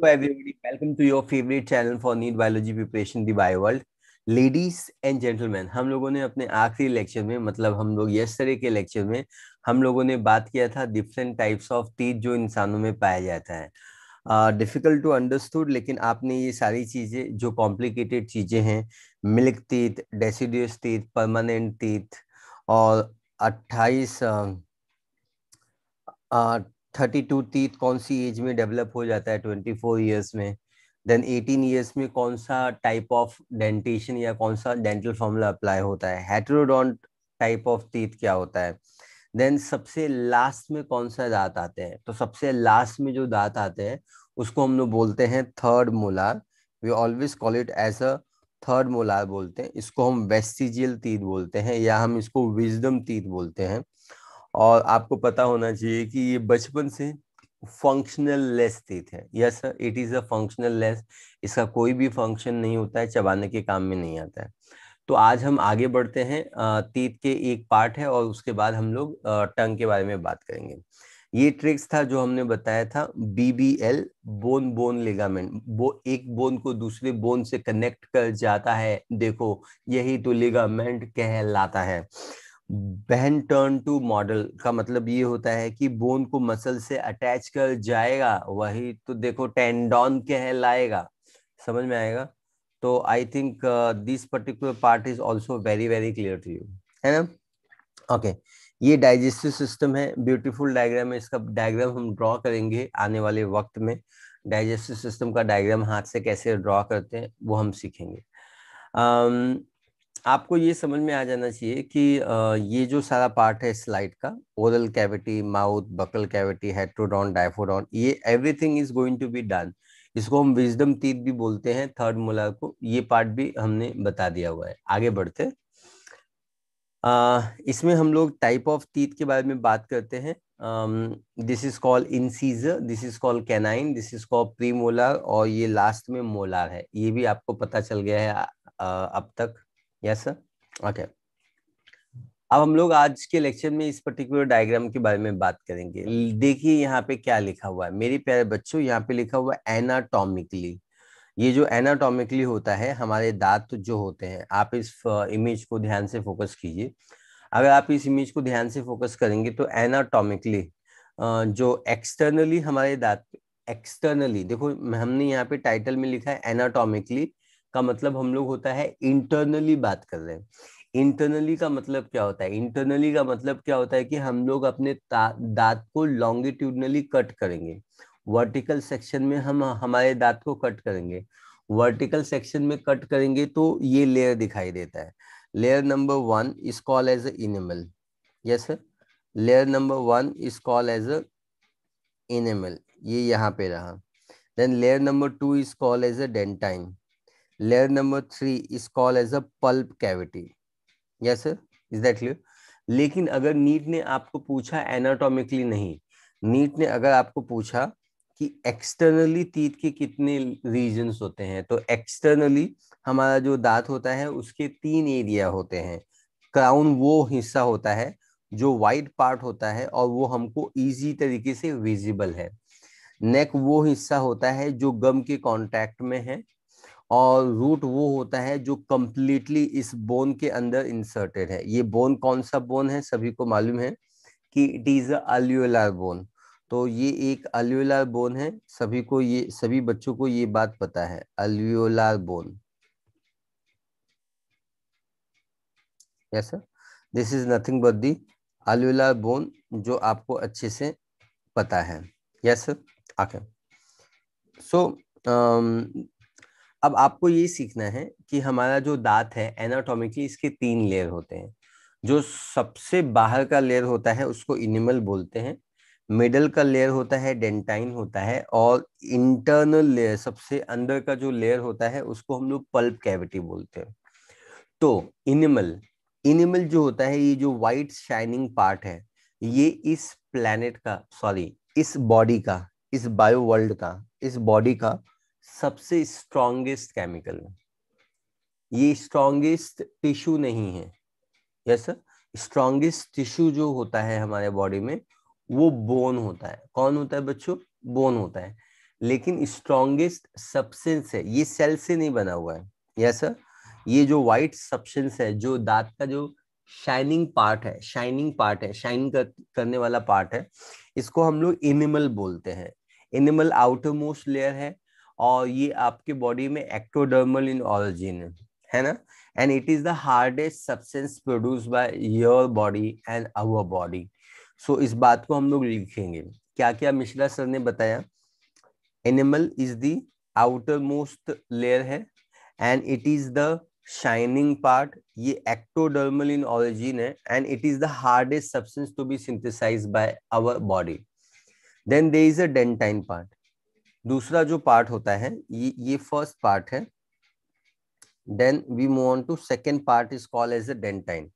Hello everybody, welcome to your favorite channel for NEET Biology Preparation The Bio World. Ladies and gentleman हम लोगों ने अपने आखिरी lecture में मतलब हम लोग यस्टरडे के लेक्चर में हम लोगों ने बात किया था डिफरेंट टाइप्स ऑफ टीथ जो इंसानों में पाया जाता है डिफिकल्ट टू अंडरस्टूड लेकिन आपने ये सारी चीज़ें जो कॉम्प्लिकेटेड चीज़ें हैं milk teeth deciduous teeth permanent teeth और अट्ठाईस थर्टी टू टीथ कौन सी एज में डेवलप हो जाता है ट्वेंटी फोर ईयर्स में देन एटीन ईयर्स में कौन सा टाइप ऑफ डेंटेशन या कौन सा डेंटल फॉर्मूला अप्लाई होता है हेट्रोडोंट टाइप ऑफ टीथ क्या होता है देन सबसे लास्ट में कौन सा दांत आते हैं तो सबसे लास्ट में जो दांत आते हैं उसको हम लोग बोलते हैं third molar we always call it as a third molar बोलते हैं इसको हम वेस्टिजियल तीत बोलते हैं या हम इसको विजडम तीत बोलते हैं और आपको पता होना चाहिए कि ये बचपन से फंक्शनल लेस स्टेट है yes sir it is a functional less इसका कोई भी फंक्शन नहीं होता है चबाने के काम में नहीं आता है तो आज हम आगे बढ़ते हैं तीत के एक पार्ट है और उसके बाद हम लोग टंग के बारे में बात करेंगे ये ट्रिक्स था जो हमने बताया था बीबीएल बोन बोन लिगामेंट वो एक बोन को दूसरे बोन से कनेक्ट कर जाता है देखो यही तो लिगामेंट कहलाता है बहन टर्न टू मॉडल का मतलब ये होता है कि बोन को मसल से अटैच कर जाएगा वही तो देखो टेंडॉन कहलाएगा समझ में आएगा तो I think this particular part is also very very clear to you है ना ओके okay. ये डाइजेस्टिव सिस्टम है ब्यूटीफुल डायग्राम है इसका डायग्राम हम ड्रॉ करेंगे आने वाले वक्त में डाइजेस्टिव सिस्टम का डायग्राम हाथ से कैसे ड्रॉ करते हैं वो हम सीखेंगे um, आपको ये समझ में आ जाना चाहिए कि ये जो सारा पार्ट है स्लाइड का oral cavity mouth buccal cavity heterodont diphyodont ये everything is going to be done इसको हम विजडम तीत भी बोलते हैं थर्ड मोलर को ये पार्ट भी हमने बता दिया हुआ है आगे बढ़ते इसमें हम लोग टाइप ऑफ तीत के बारे में बात करते हैं this is call incisor this is call canine this is call premolar और ये लास्ट में मोलार है ये भी आपको पता चल गया है आ, अब तक यस ओके अब हम लोग आज के लेक्चर में इस पर्टिकुलर डायग्राम के बारे में बात करेंगे देखिए यहाँ पे क्या लिखा हुआ है मेरे प्यारे बच्चों यहाँ पे लिखा हुआ है एनाटॉमिकली ये जो एनाटॉमिकली होता है हमारे दांत जो होते हैं आप इस इमेज को ध्यान से फोकस कीजिए अगर आप इस इमेज को ध्यान से फोकस करेंगे तो एनाटॉमिकली जो एक्सटर्नली हमारे दांत एक्सटर्नली देखो हमने यहाँ पे टाइटल में लिखा है एनाटॉमिकली का मतलब हम लोग होता है इंटरनली बात कर रहे हैं इंटरनली का मतलब क्या होता है इंटरनली का मतलब क्या होता है कि हम लोग अपने दांत को लॉन्गिट्यूडनली कट करेंगे वर्टिकल सेक्शन में हम हमारे दांत को कट करेंगे वर्टिकल सेक्शन में कट करेंगे तो ये लेयर दिखाई देता है layer number one is call as enamel yes sir layer number one is call as enamel ये यहाँ पे रहा then layer number two is call as a dentine layer number three is called as a pulp cavity yes sir is that clear लेकिन अगर NEET ने आपको पूछा anatomically नहीं नीट ने अगर आपको पूछा कि एक्सटर्नली तीत के कितने रीजन होते हैं तो एक्सटर्नली हमारा जो दांत होता है उसके तीन एरिया होते हैं क्राउन वो हिस्सा होता है जो वाइट पार्ट होता है और वो हमको इजी तरीके से विजिबल है नेक वो हिस्सा होता है जो गम के कांटेक्ट में है और रूट वो होता है जो कम्प्लीटली इस बोन के अंदर इंसर्टेड है ये बोन कौन सा बोन है सभी को मालूम है कि इट इज अल्यूलर बोन तो ये एक अल्यूलर बोन है सभी को ये सभी बच्चों को ये बात पता है alveolar bone yes sir this is nothing but the alveolar bone जो आपको अच्छे से पता है यस सर आके सो अब आपको ये सीखना है कि हमारा जो दांत है एनाटॉमिकली इसके तीन लेयर होते हैं जो सबसे बाहर का लेयर होता है उसको इनिमल बोलते हैं मिडल का लेयर होता है डेंटाइन होता है और इंटरनल लेयर सबसे अंदर का जो लेयर होता है उसको हम लोग पल्प कैविटी बोलते हैं तो इनिमल इनिमल जो होता है ये जो वाइट शाइनिंग पार्ट है ये इस प्लेनेट का सॉरी इस बॉडी का इस बायो वर्ल्ड का इस बॉडी का सबसे स्ट्रॉन्गेस्ट केमिकल है ये स्ट्रॉन्गेस्ट टिश्यू नहीं है यस सर स्ट्रॉन्गेस्ट टिश्यू जो होता है हमारे बॉडी में वो बोन होता है कौन होता है बच्चों बोन होता है लेकिन स्ट्रॉन्गेस्ट सब्सेंस है ये सेल से नहीं बना हुआ है यस सर ये जो व्हाइट सब्सेंस है जो दांत का जो शाइनिंग पार्ट है शाइनिंग पार्ट है शाइन कर, करने वाला पार्ट है इसको हम लोग एनिमल बोलते हैं एनिमल आउटर मोस्ट लेयर है और ये आपके बॉडी में एक्टोडर्मल इन ऑरिजिन है ना and it is the hardest substance produce by your body and our body so इस बात को हम लोग लिखेंगे क्या क्या मिश्रा सर ने बताया enamel is the outermost layer है and it is the shining part ये एक्टोडर्मल इन ऑरिजिन है and it is the hardest substance to be synthesise by our body then there is a dentine part दूसरा जो part होता है ये ये first part है then we move on to second part is call as a dentine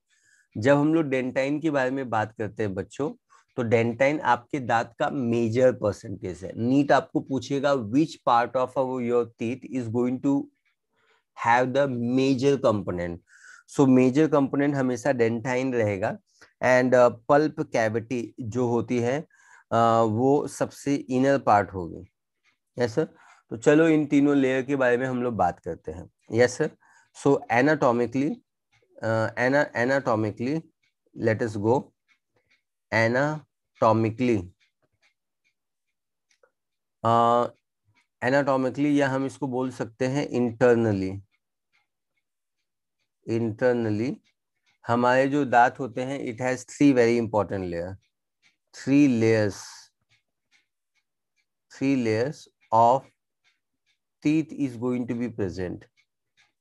जब हम लोग डेंटाइन के बारे में बात करते हैं बच्चों तो डेंटाइन आपके दांत का मेजर परसेंटेज है नीट आपको पूछेगा which part of your teeth is going to have the major component so major component हमेशा डेंटाइन रहेगा एंड पल्प कैविटी जो होती है uh, वो सबसे इनर पार्ट होगी यस सर तो चलो इन तीनों लेयर के बारे में हम लोग बात करते हैं yes sir so anatomically ana anatomically let us go anatomically anatomically या हम इसको बोल सकते हैं इंटरनली इंटरनली हमारे जो दांत होते हैं it has three very important layer three layers three layers of teeth is going to be present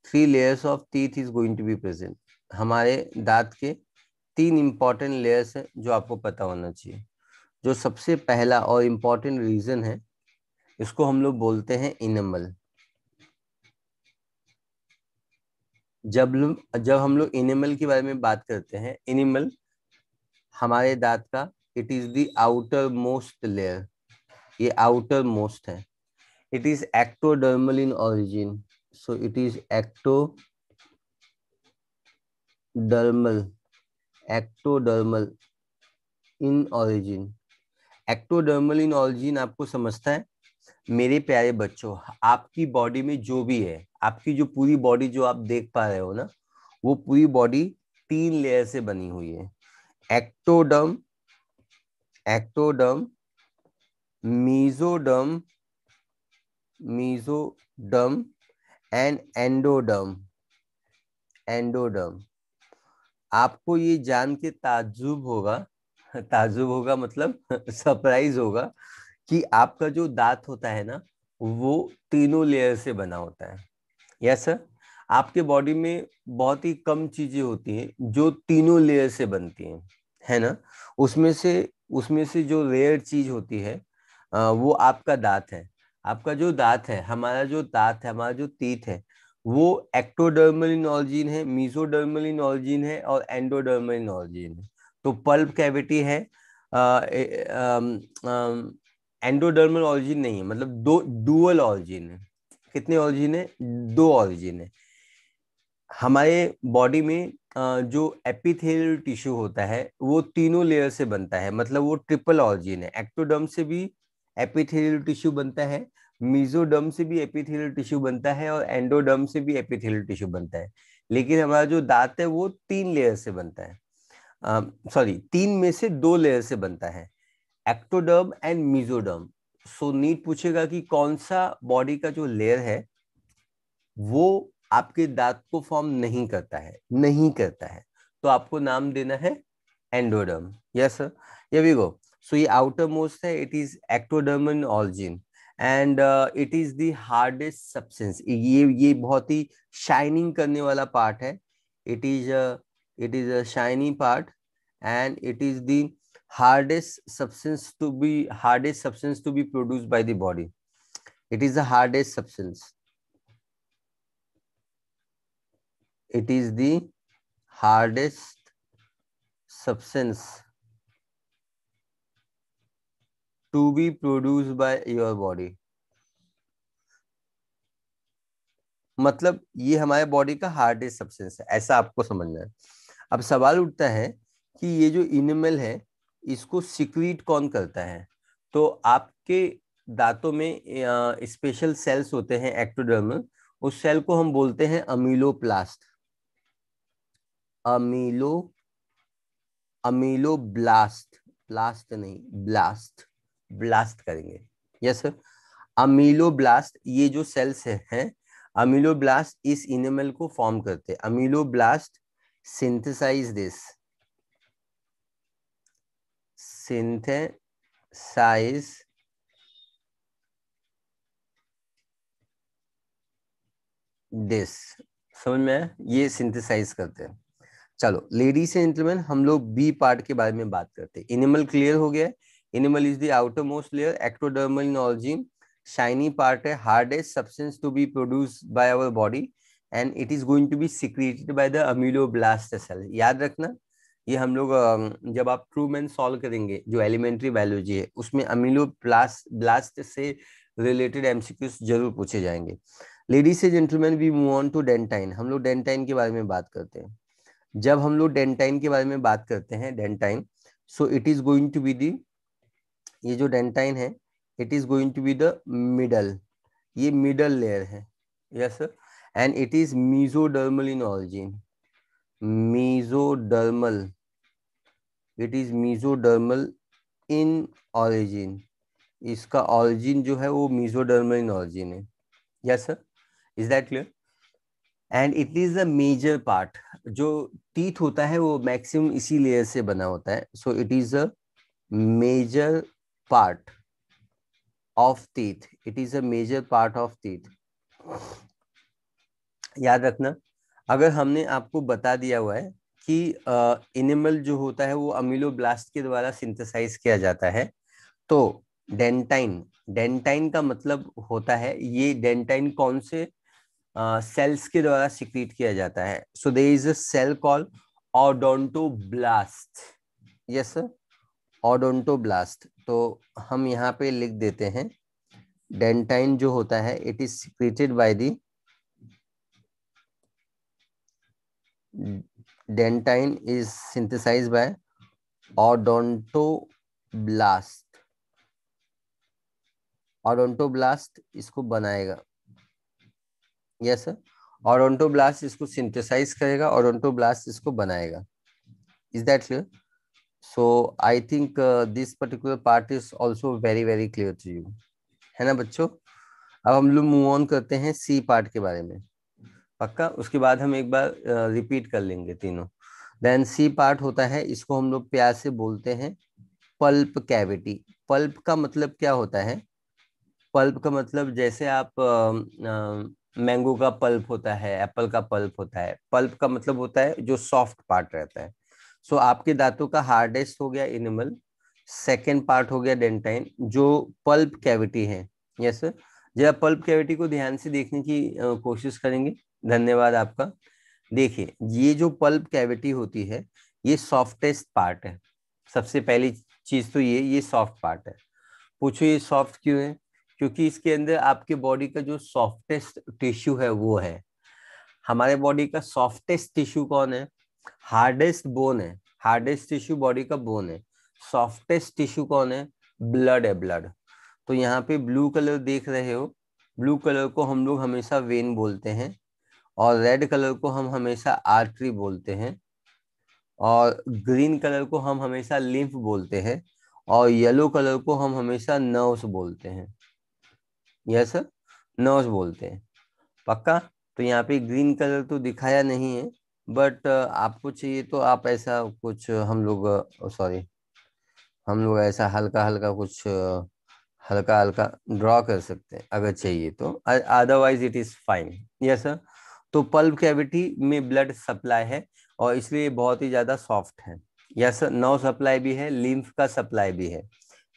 three layers of teeth is going to be present हमारे दांत के तीन इंपॉर्टेंट लेयर्स हैं जो आपको पता होना चाहिए जो सबसे पहला और इम्पॉर्टेंट रीजन है इसको हम लोग बोलते हैं इनमल जब जब हम लोग इनिमल के बारे में बात करते हैं इनिमल हमारे दांत का it is the outermost layer ये आउटर मोस्ट है it is ectodermal in origin so it is dermal ectodermal in origin ectodermal in origin आपको समझता है मेरे प्यारे बच्चों आपकी बॉडी में जो भी है आपकी जो पूरी बॉडी जो आप देख पा रहे हो ना वो पूरी बॉडी तीन लेयर से बनी हुई है ectoderm ectoderm mesoderm mesoderm and endoderm endoderm आपको ये जान के ताजुब होगा ताजुब होगा मतलब सरप्राइज होगा कि आपका जो दांत होता है ना वो तीनों लेयर से बना होता है यस सर आपके बॉडी में बहुत ही कम चीजें होती हैं जो तीनों लेयर से बनती हैं है ना उसमें से उसमें से जो रेयर चीज होती है वो आपका दांत है आपका जो दांत है हमारा जो दांत है हमारा जो तीत है वो एक्टोडर्मलिनोलजीन है मीजोडर्मलिनोलजीन है और एंडोडर्मलिनोलजीन है तो पल्प कैविटी है एंडोडर्मल ऑरिजिन नहीं है मतलब दो डुअल ऑरिजिन है कितने ऑरिजिन है दो ऑरिजिन है हमारे बॉडी में आ, जो एपिथेल टिश्यू होता है वो तीनों लेयर से बनता है मतलब वो ट्रिपल ऑरिजिन है एक्टोडर्म से भी एपिथेलियल टिश्यू बनता है मीजोडर्म से भी एपिथेलियल टिश्यू बनता है और एंडोडर्म से भी एपिथेलियल टिश्यू बनता है लेकिन हमारा जो दांत है वो तीन लेयर से बनता है सॉरी तीन में से दो लेयर से बनता है ectoderm and mesoderm so NEET पूछेगा कि कौन सा बॉडी का जो लेयर है वो आपके दांत को फॉर्म नहीं करता है नहीं करता है तो आपको नाम देना है एंडोडर्म यस सर ये वी गो सो ये आउटर मोस्ट है it is ectoderm in origin and it is hardest hardest substance ये ये बहुत ही शाइनिंग करने वाला पार्ट है it is it is a part and it is the hardest substance to be hardest substance to be produce by the body it is the hardest substance it is the hardest to be produced by your body मतलब ये हमारे body का hardest substance है ऐसा आपको समझना है अब सवाल उठता है कि ये जो इनिमल है इसको सिक्रीट कौन करता है तो आपके दांतों में स्पेशल सेल्स होते हैं एक्टोडर्मल उस सेल को हम बोलते हैं अमीलोप्लास्ट अमीलो अमीलो ब्लास्ट प्लास्ट नहीं ब्लास्ट ब्लास्ट करेंगे यस सर ब्लास्ट ये जो सेल्स हैं ब्लास्ट इस इनिमल को फॉर्म करते हैं blast synthesise this synthesise this समझ में ये सिंथेसाइज करते हैं चलो लेडीज एंड जेंटलमैन हम लोग बी पार्ट के बारे में बात करते हैं एनिमल क्लियर हो गया है Enamel is the outermost layer, ectodermal in origin, shiny part, a hardest substance to be produced by our body and it is going to be secreted by the amyloblast cell. याद रखना ये हम लोग जब आप ट्रू मैन सॉल्व करेंगे जो elementary biology है उसमें अमीलो ब्लास्ट ब्लास्ट से रिलेटेड एमसीक्यूज जरूर पूछे जाएंगे ladies and gentleman we move on to dentine हम लोग डेंटाइन के बारे में बात करते हैं जब हम लोग डेंटाइन के बारे में बात करते हैं dentine so it is going to be the ये जो डेंटाइन है it is going to be the middle ये मिडल लेयर है yes and it is mesodermal in origin mesodermal it is mesodermal in origin इसका origin जो है वो mesodermal in origin है yes sir is that clear and it is the major part जो teeth होता है वो मैक्सिमम इसी लेयर से बना होता है so it is a major part of teeth it is a major part of teeth याद रखना अगर हमने आपको बता दिया हुआ है कि एनिमल जो होता है वो ब्लास्ट के द्वारा सिंथेसाइज किया जाता है तो डेंटाइन डेंटाइन का मतलब होता है ये डेंटाइन कौन से सेल्स uh, के द्वारा सिक्रीट किया जाता है so they is a cell call blast yes sir odontoblast तो हम यहाँ पे लिख देते हैं डेंटाइन जो होता है it is secreted by the dentine is synthesise by odontoblast odontoblast इसको बनाएगा यस सर ऑडोंटोब्लास्ट इसको सिंथेसाइज करेगा ऑडोंटोब्लास्ट इसको बनाएगा is that clear so I think this particular part is also very very clear to you है ना बच्चों अब हम लोग मूव ऑन करते हैं सी पार्ट के बारे में पक्का उसके बाद हम एक बार रिपीट uh, कर लेंगे तीनों देन सी पार्ट होता है इसको हम लोग प्यार से बोलते हैं पल्प कैविटी पल्प का मतलब क्या होता है पल्प का मतलब जैसे आप मैंगो uh, का पल्प होता है एप्पल का पल्प होता है पल्प का मतलब होता है जो सॉफ्ट पार्ट रहता है सो so, आपके दांतों का हार्डेस्ट हो गया इनिमल सेकेंड पार्ट हो गया डेंटाइन जो पल्प कैविटी है यस सर जरा पल्प कैविटी को ध्यान से देखने की कोशिश करेंगे धन्यवाद आपका देखिए ये जो पल्प कैविटी होती है ये सॉफ्टेस्ट पार्ट है सबसे पहली चीज तो ये ये सॉफ्ट पार्ट है पूछो ये सॉफ्ट क्यों है क्योंकि इसके अंदर आपके बॉडी का जो सॉफ्टेस्ट टिश्यू है वो है हमारे बॉडी का सॉफ्टेस्ट टिश्यू कौन है हार्डेस्ट बोन है हार्डेस्ट टिश्यू बॉडी का बोन है सॉफ्टेस्ट टिश्यू कौन है ब्लड है ब्लड तो यहाँ पे ब्लू कलर देख रहे हो ब्लू कलर को हम लोग हमेशा वेन बोलते हैं और रेड कलर को हम हमेशा आर्टरी बोलते हैं और ग्रीन कलर को हम हमेशा लिम्फ बोलते हैं और येलो कलर को हम हमेशा नर्व्स बोलते हैं यस नर्व्स बोलते हैं पक्का तो यहाँ पे ग्रीन कलर तो दिखाया नहीं है बट आपको चाहिए तो आप ऐसा कुछ हम लोग सॉरी हम लोग ऐसा हल्का हल्का कुछ हल्का हल्का ड्रॉ कर सकते हैं अगर चाहिए तो otherwise it is fine yes sir तो पल्ब कैविटी में ब्लड सप्लाई है और इसलिए बहुत ही ज्यादा सॉफ्ट है यस सर नो सप्लाई भी है लिम्फ का सप्लाई भी है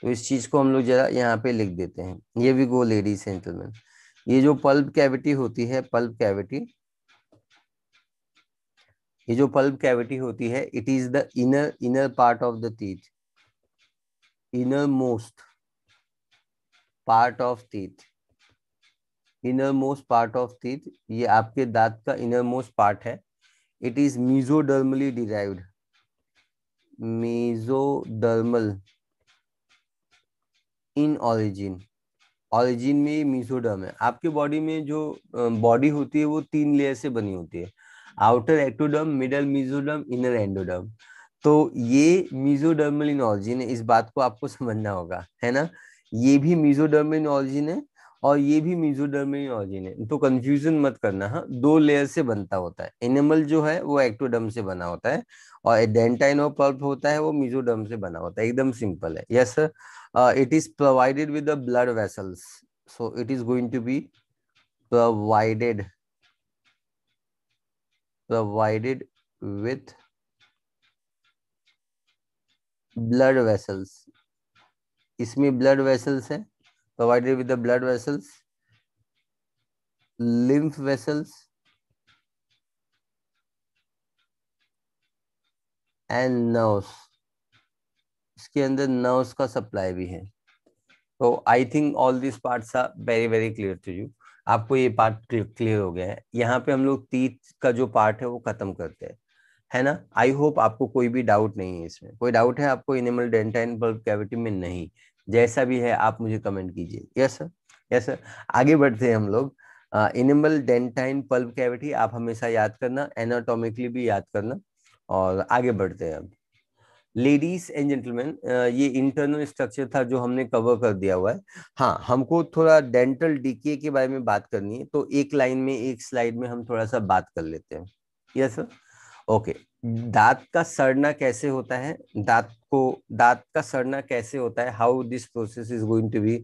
तो इस चीज को हम लोग जरा यहाँ पे लिख देते हैं ये भी गो लेडीज जेंटलमैन ये जो पल्ब कैविटी होती है पल्ब कैविटी ये जो पल्प कैविटी होती है it is the inner inner part of the teeth innermost part of teeth innermost part of teeth ये आपके दांत का इनर मोस्ट पार्ट है it is mesodermally derived mesodermal in origin origin में mesoderm है आपके body में जो बॉडी होती है वो तीन लेयर से बनी होती है outer ectoderm middle mesoderm inner endoderm तो ये मिजोडर्मल इन ऑरिजिन है इस बात को आपको समझना होगा है ना ये भी मिजोडर्मल इन ऑरिजिन है और ये भी मिजोडर्मल इन ऑरिजिन है तो कंफ्यूजन मत करना हाँ दो लेयर से बनता होता है एनिमल जो है वो एक्टोडर्म से बना होता है और डेंटाइनो पल्प होता है वो मिजोडर्म से बना होता है एकदम सिंपल है yes it is provided with the blood vessels so it is going to be provided provided with blood vessels इसमें blood vessels है provided with the blood vessels lymph vessels and nerves इसके अंदर nerves का supply भी है तो I think all this parts are very very clear to you आपको ये पार्ट क्लियर हो गया है यहाँ पे हम लोग तीत का जो पार्ट है वो खत्म करते हैं है ना आई होप आपको कोई भी डाउट नहीं है इसमें कोई डाउट है आपको इनिमल डेंटाइन बल्ब कैविटी में नहीं जैसा भी है आप मुझे कमेंट कीजिए यस सर यस सर आगे बढ़ते हैं हम लोग इनिमल डेंटाइन पल्ब कैविटी आप हमेशा याद करना एनाटॉमिकली भी याद करना और आगे बढ़ते हैं अब लेडीज एंड जेंटलमैन ये इंटरनल स्ट्रक्चर था जो हमने कवर कर दिया हुआ है हाँ हमको थोड़ा डेंटल डीके के बारे में बात करनी है तो एक लाइन में एक स्लाइड में हम थोड़ा सा बात कर लेते हैं यस सर ओके दांत का सड़ना कैसे होता है दांत को दांत का सड़ना कैसे होता है how this process is going to be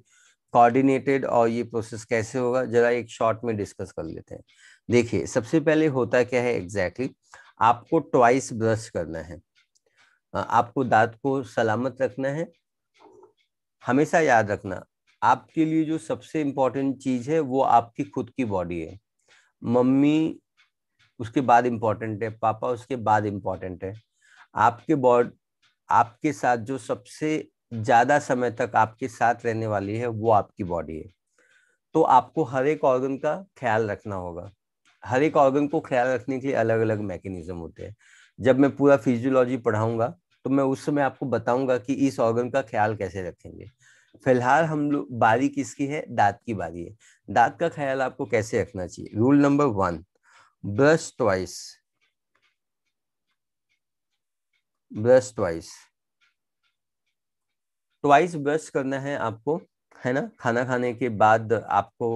coordinated और ये प्रोसेस कैसे होगा जरा एक शॉर्ट में डिस्कस कर लेते हैं देखिए सबसे पहले होता क्या है एग्जैक्टली exactly? आपको ट्वाइस ब्रश करना है आपको दांत को सलामत रखना है हमेशा याद रखना आपके लिए जो सबसे इम्पोर्टेंट चीज़ है वो आपकी खुद की बॉडी है मम्मी उसके बाद इम्पोर्टेंट है पापा उसके बाद इम्पोर्टेंट है आपके बॉड आपके साथ जो सबसे ज़्यादा समय तक आपके साथ रहने वाली है वो आपकी बॉडी है तो आपको हर एक ऑर्गन का ख्याल रखना होगा हर एक ऑर्गन को ख्याल रखने के लिए अलग अलग मैकेनिज्म होते हैं जब मैं पूरा फिजियोलॉजी पढ़ाऊंगा तो मैं उस समय आपको बताऊंगा कि इस ऑर्गन का ख्याल कैसे रखेंगे फिलहाल हम लोग बारी किसकी है दांत की बारी है दांत का ख्याल आपको कैसे रखना चाहिए rule number one brush twice brush twice twice brush करना है आपको है ना खाना खाने के बाद आपको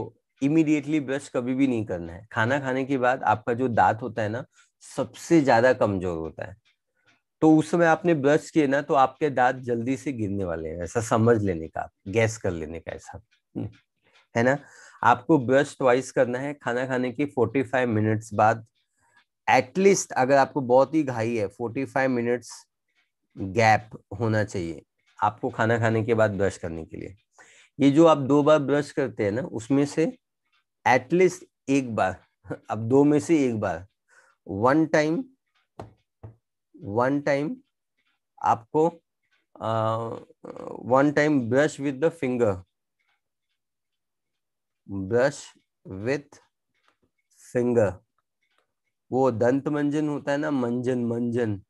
इमीडिएटली ब्रश कभी भी नहीं करना है खाना खाने के बाद आपका जो दांत होता है ना सबसे ज्यादा कमजोर होता है तो उस समय आपने ब्रश किए ना तो आपके दांत जल्दी से गिरने वाले हैं ऐसा समझ लेने का गैस कर लेने का ऐसा हम्म, है ना आपको ब्रश ट्वाइस करना है खाना खाने के 45 मिनट्स बाद एटलीस्ट अगर आपको बहुत ही घाई है 45 मिनट्स गैप होना चाहिए आपको खाना खाने के बाद ब्रश करने के लिए ये जो आप दो बार ब्रश करते हैं ना उसमें से एटलीस्ट एक बार अब दो में से एक बार वन टाइम वन टाइम आपको one time brush with the finger brush with finger वो दंत मंजन होता है ना मंजन मंजन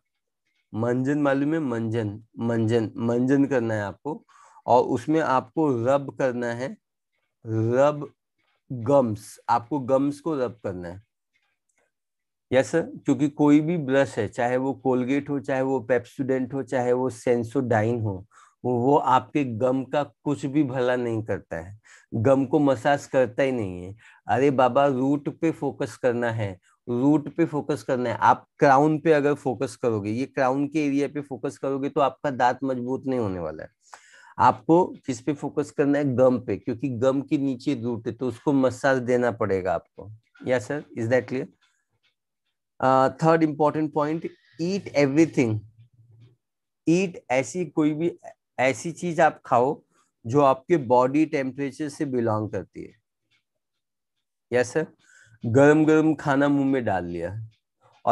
मंजन मालूम है मंजन मंजन मंजन करना है आपको और उसमें आपको रब करना है रब गम्स आपको गम्स को रब करना है यस सर क्योंकि कोई भी ब्रश है चाहे वो कोलगेट हो चाहे वो पेप्सुडेंट हो चाहे वो सेंसोडाइन हो वो आपके गम का कुछ भी भला नहीं करता है गम को मसाज करता ही नहीं है अरे बाबा रूट पे फोकस करना है रूट पे फोकस करना है आप क्राउन पे अगर फोकस करोगे ये क्राउन के एरिया पे फोकस करोगे तो आपका दांत मजबूत नहीं होने वाला है आपको किस पे फोकस करना है गम पे क्योंकि गम के नीचे रूट है तो उसको मसाज देना पड़ेगा आपको या sir is that clear uh, third important point eat everything eat ऐसी कोई भी ऐसी चीज आप खाओ जो आपके बॉडी टेम्परेचर से बिलोंग करती है यस सर गर्म गरम खाना मुंह में डाल लिया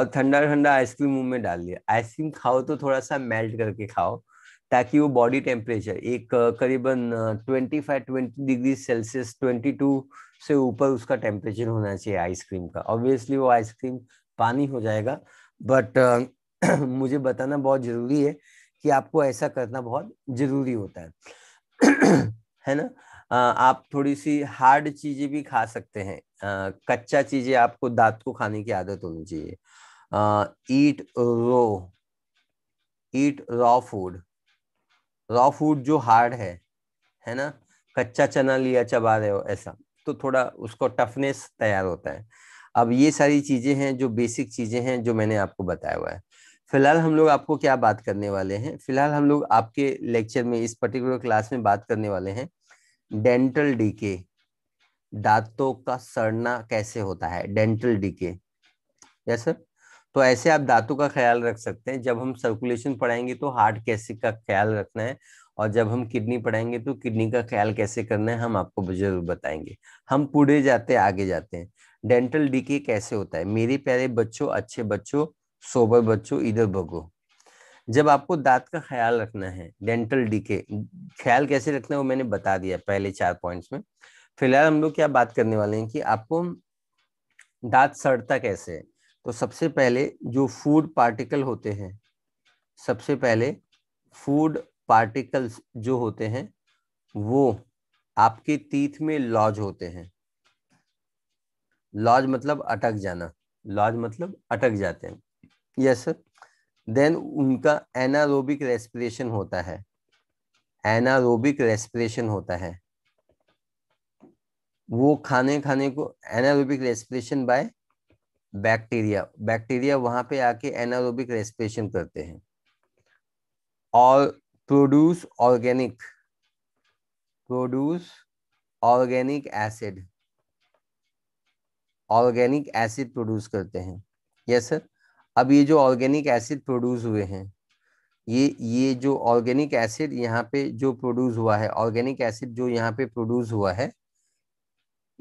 और ठंडा ठंडा आइसक्रीम मुंह में डाल लिया आइसक्रीम खाओ तो थोड़ा सा मेल्ट करके खाओ ताकि वो बॉडी टेम्परेचर एक करीबन 25 20 डिग्री सेल्सियस 22 से ऊपर उसका टेम्परेचर होना चाहिए आइसक्रीम का ऑब्वियसली वो आइसक्रीम पानी हो जाएगा बट मुझे बताना बहुत जरूरी है कि आपको ऐसा करना बहुत जरूरी होता है है ना आप थोड़ी सी हार्ड चीजें भी खा सकते हैं कच्चा चीजें आपको दांत को खाने की आदत होनी चाहिए eat raw eat raw food raw food जो हार्ड है है ना कच्चा चना लिया चबा रहे हो ऐसा तो थोड़ा उसको टफनेस तैयार होता है अब ये सारी चीज़ें हैं जो बेसिक चीज़ें हैं जो मैंने आपको बताया हुआ है फिलहाल हम लोग आपको क्या बात करने वाले हैं फिलहाल हम लोग आपके लेक्चर में इस पर्टिकुलर क्लास में बात करने वाले हैं डेंटल डीके दांतों का सड़ना कैसे होता है डेंटल डीके यस सर तो ऐसे आप दांतों का ख्याल रख सकते हैं जब हम सर्कुलेशन पढ़ाएंगे तो हार्ट कैसे का ख्याल रखना है और जब हम किडनी पढ़ाएंगे तो किडनी का ख्याल कैसे करना है हम आपको जरूर बताएंगे हम पूरे जाते आगे जाते हैं डेंटल डीके कैसे होता है मेरे प्यारे बच्चों अच्छे बच्चों सोबर बच्चों इधर भगो जब आपको दांत का ख्याल रखना है डेंटल डीके ख्याल कैसे रखना है वो मैंने बता दिया पहले चार पॉइंट्स में फिलहाल हम लोग क्या बात करने वाले हैं कि आपको दांत सड़ता कैसे है तो सबसे पहले जो फूड पार्टिकल होते हैं सबसे पहले फूड पार्टिकल्स जो होते हैं वो आपके तीथ में लॉज होते हैं लॉज मतलब अटक जाना लॉज मतलब अटक जाते हैं यस yes. देन उनका एनारोबिक रेस्पिरेशन होता है एनारोबिक रेस्पिरेशन होता है वो खाने खाने को anaerobic respiration by bacteria bacteria वहां पे आके एनारोबिक रेस्पिरेशन करते हैं और produce organic produce organic acid organic acid produce करते हैं यस सर अब ये जो ऑर्गेनिक एसिड प्रोड्यूस हुए हैं ये ये जो ऑर्गेनिक एसिड यहाँ पे जो प्रोड्यूस हुआ है ऑर्गेनिक एसिड जो यहाँ पे प्रोड्यूस हुआ है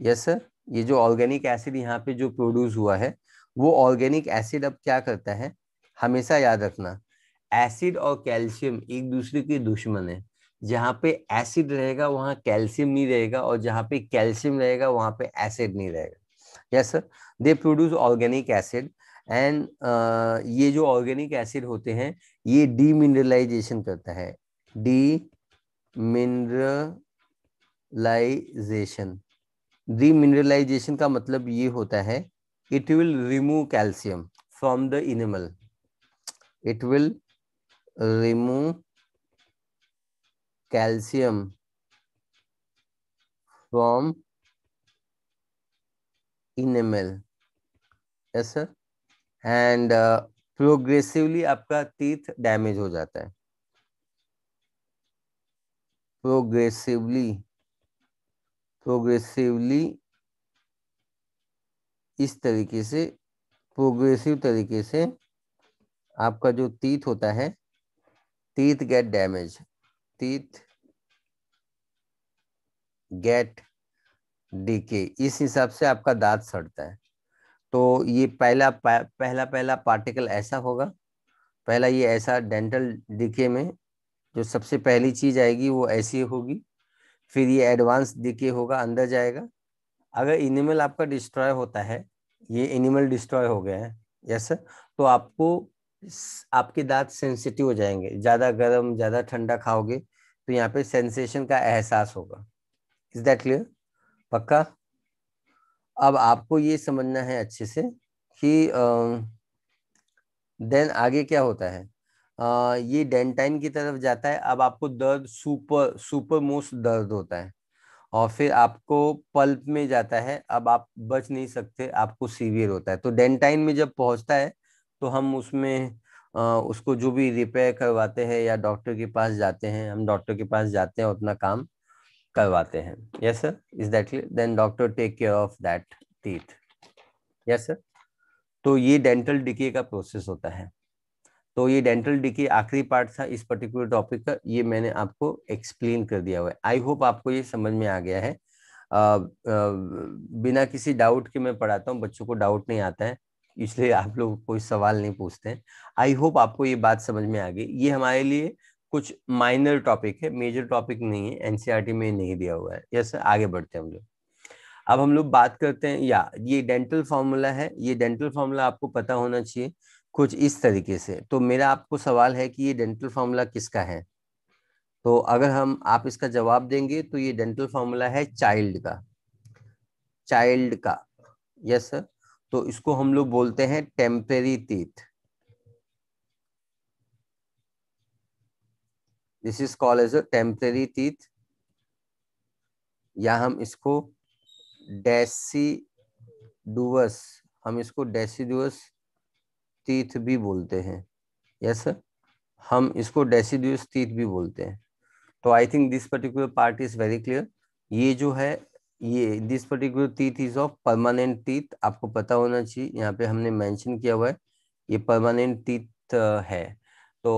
यस सर ये जो ऑर्गेनिक एसिड यहाँ पे जो प्रोड्यूस हुआ है वो ऑर्गेनिक एसिड अब क्या करता है हमेशा याद रखना एसिड और कैल्शियम एक दूसरे के दुश्मन है जहाँ पे एसिड रहेगा वहाँ कैल्शियम नहीं रहेगा और जहाँ पे कैल्शियम रहेगा वहाँ पे एसिड नहीं रहेगा yes sir they produce organic acid and ये जो ऑर्गेनिक एसिड होते हैं ये डीमिनरलाइजेशन करता है डी मिनरलाइजेशन मिनरलाइजेशन का मतलब ये होता है it will remove calcium from the enamel it will remove calcium from enamel yes sir and progressively uh, आपका टीथ डैमेज हो जाता है प्रोग्रेसिवली प्रोग्रेसिवली इस तरीके से प्रोग्रेसिव तरीके से आपका जो तीत होता है teeth get damage teeth get decay इस हिसाब से आपका दांत सड़ता है तो ये पहला पहला पहला पार्टिकल ऐसा होगा पहला ये ऐसा डेंटल डीके में जो सबसे पहली चीज आएगी वो ऐसी होगी फिर ये एडवांस डीके होगा अंदर जाएगा अगर एनिमल आपका डिस्ट्रॉय होता है ये एनिमल डिस्ट्रॉय हो गया है यस सर तो आपको आपके दांत सेंसिटिव हो जाएंगे ज़्यादा गर्म ज़्यादा ठंडा खाओगे तो यहाँ पे सेंसेशन का एहसास होगा इज दैट क्लियर पक्का अब आपको ये समझना है अच्छे से कि देन आगे क्या होता है आ, ये डेंटाइन की तरफ जाता है अब आपको दर्द सुपर सुपर मोस्ट दर्द होता है और फिर आपको पल्प में जाता है अब आप बच नहीं सकते आपको सीवियर होता है तो डेंटाइन में जब पहुंचता है तो हम उसमें आ, उसको जो भी रिपेयर करवाते हैं या डॉक्टर के पास जाते हैं हम डॉक्टर के पास जाते हैं उतना काम करवाते हैं yes sir is that then doctor take care of that teeth yes sir तो ये डेंटल डिके का प्रोसेस होता है तो ये डेंटल डिके आखिरी पार्ट था इस पर्टिकुलर टॉपिक का ये मैंने आपको एक्सप्लेन कर दिया हुआ है आई होप आपको ये समझ में आ गया है आ, आ, बिना किसी डाउट के मैं पढ़ाता हूँ बच्चों को डाउट नहीं आता है इसलिए आप लोग कोई सवाल नहीं पूछते हैं आई होप आपको ये बात समझ में आ गई ये हमारे लिए कुछ माइनर टॉपिक है मेजर टॉपिक नहीं है एनसीईआरटी e में नहीं दिया हुआ है यस आगे बढ़ते हैं हम लोग अब हम लोग बात करते हैं या ये डेंटल फार्मूला है ये डेंटल फार्मूला आपको पता होना चाहिए कुछ इस तरीके से तो मेरा आपको सवाल है कि ये डेंटल फार्मूला किसका है तो अगर हम आप इसका जवाब देंगे तो ये डेंटल फार्मूला है चाइल्ड का चाइल्ड का यस सर तो इसको हम लोग बोलते हैं temporary teeth this is called as a temporary teeth या हम इसको डैसी हम इसको डेसीडुअस तीथ भी बोलते हैं यस yes, हम इसको डेसीडुअस टीथ भी बोलते हैं तो I think this particular part is very clear ये जो है ये this particular teeth is of permanent teeth आपको पता होना चाहिए यहाँ पे हमने मेंशन किया हुआ है ये परमानेंट टीथ uh, है तो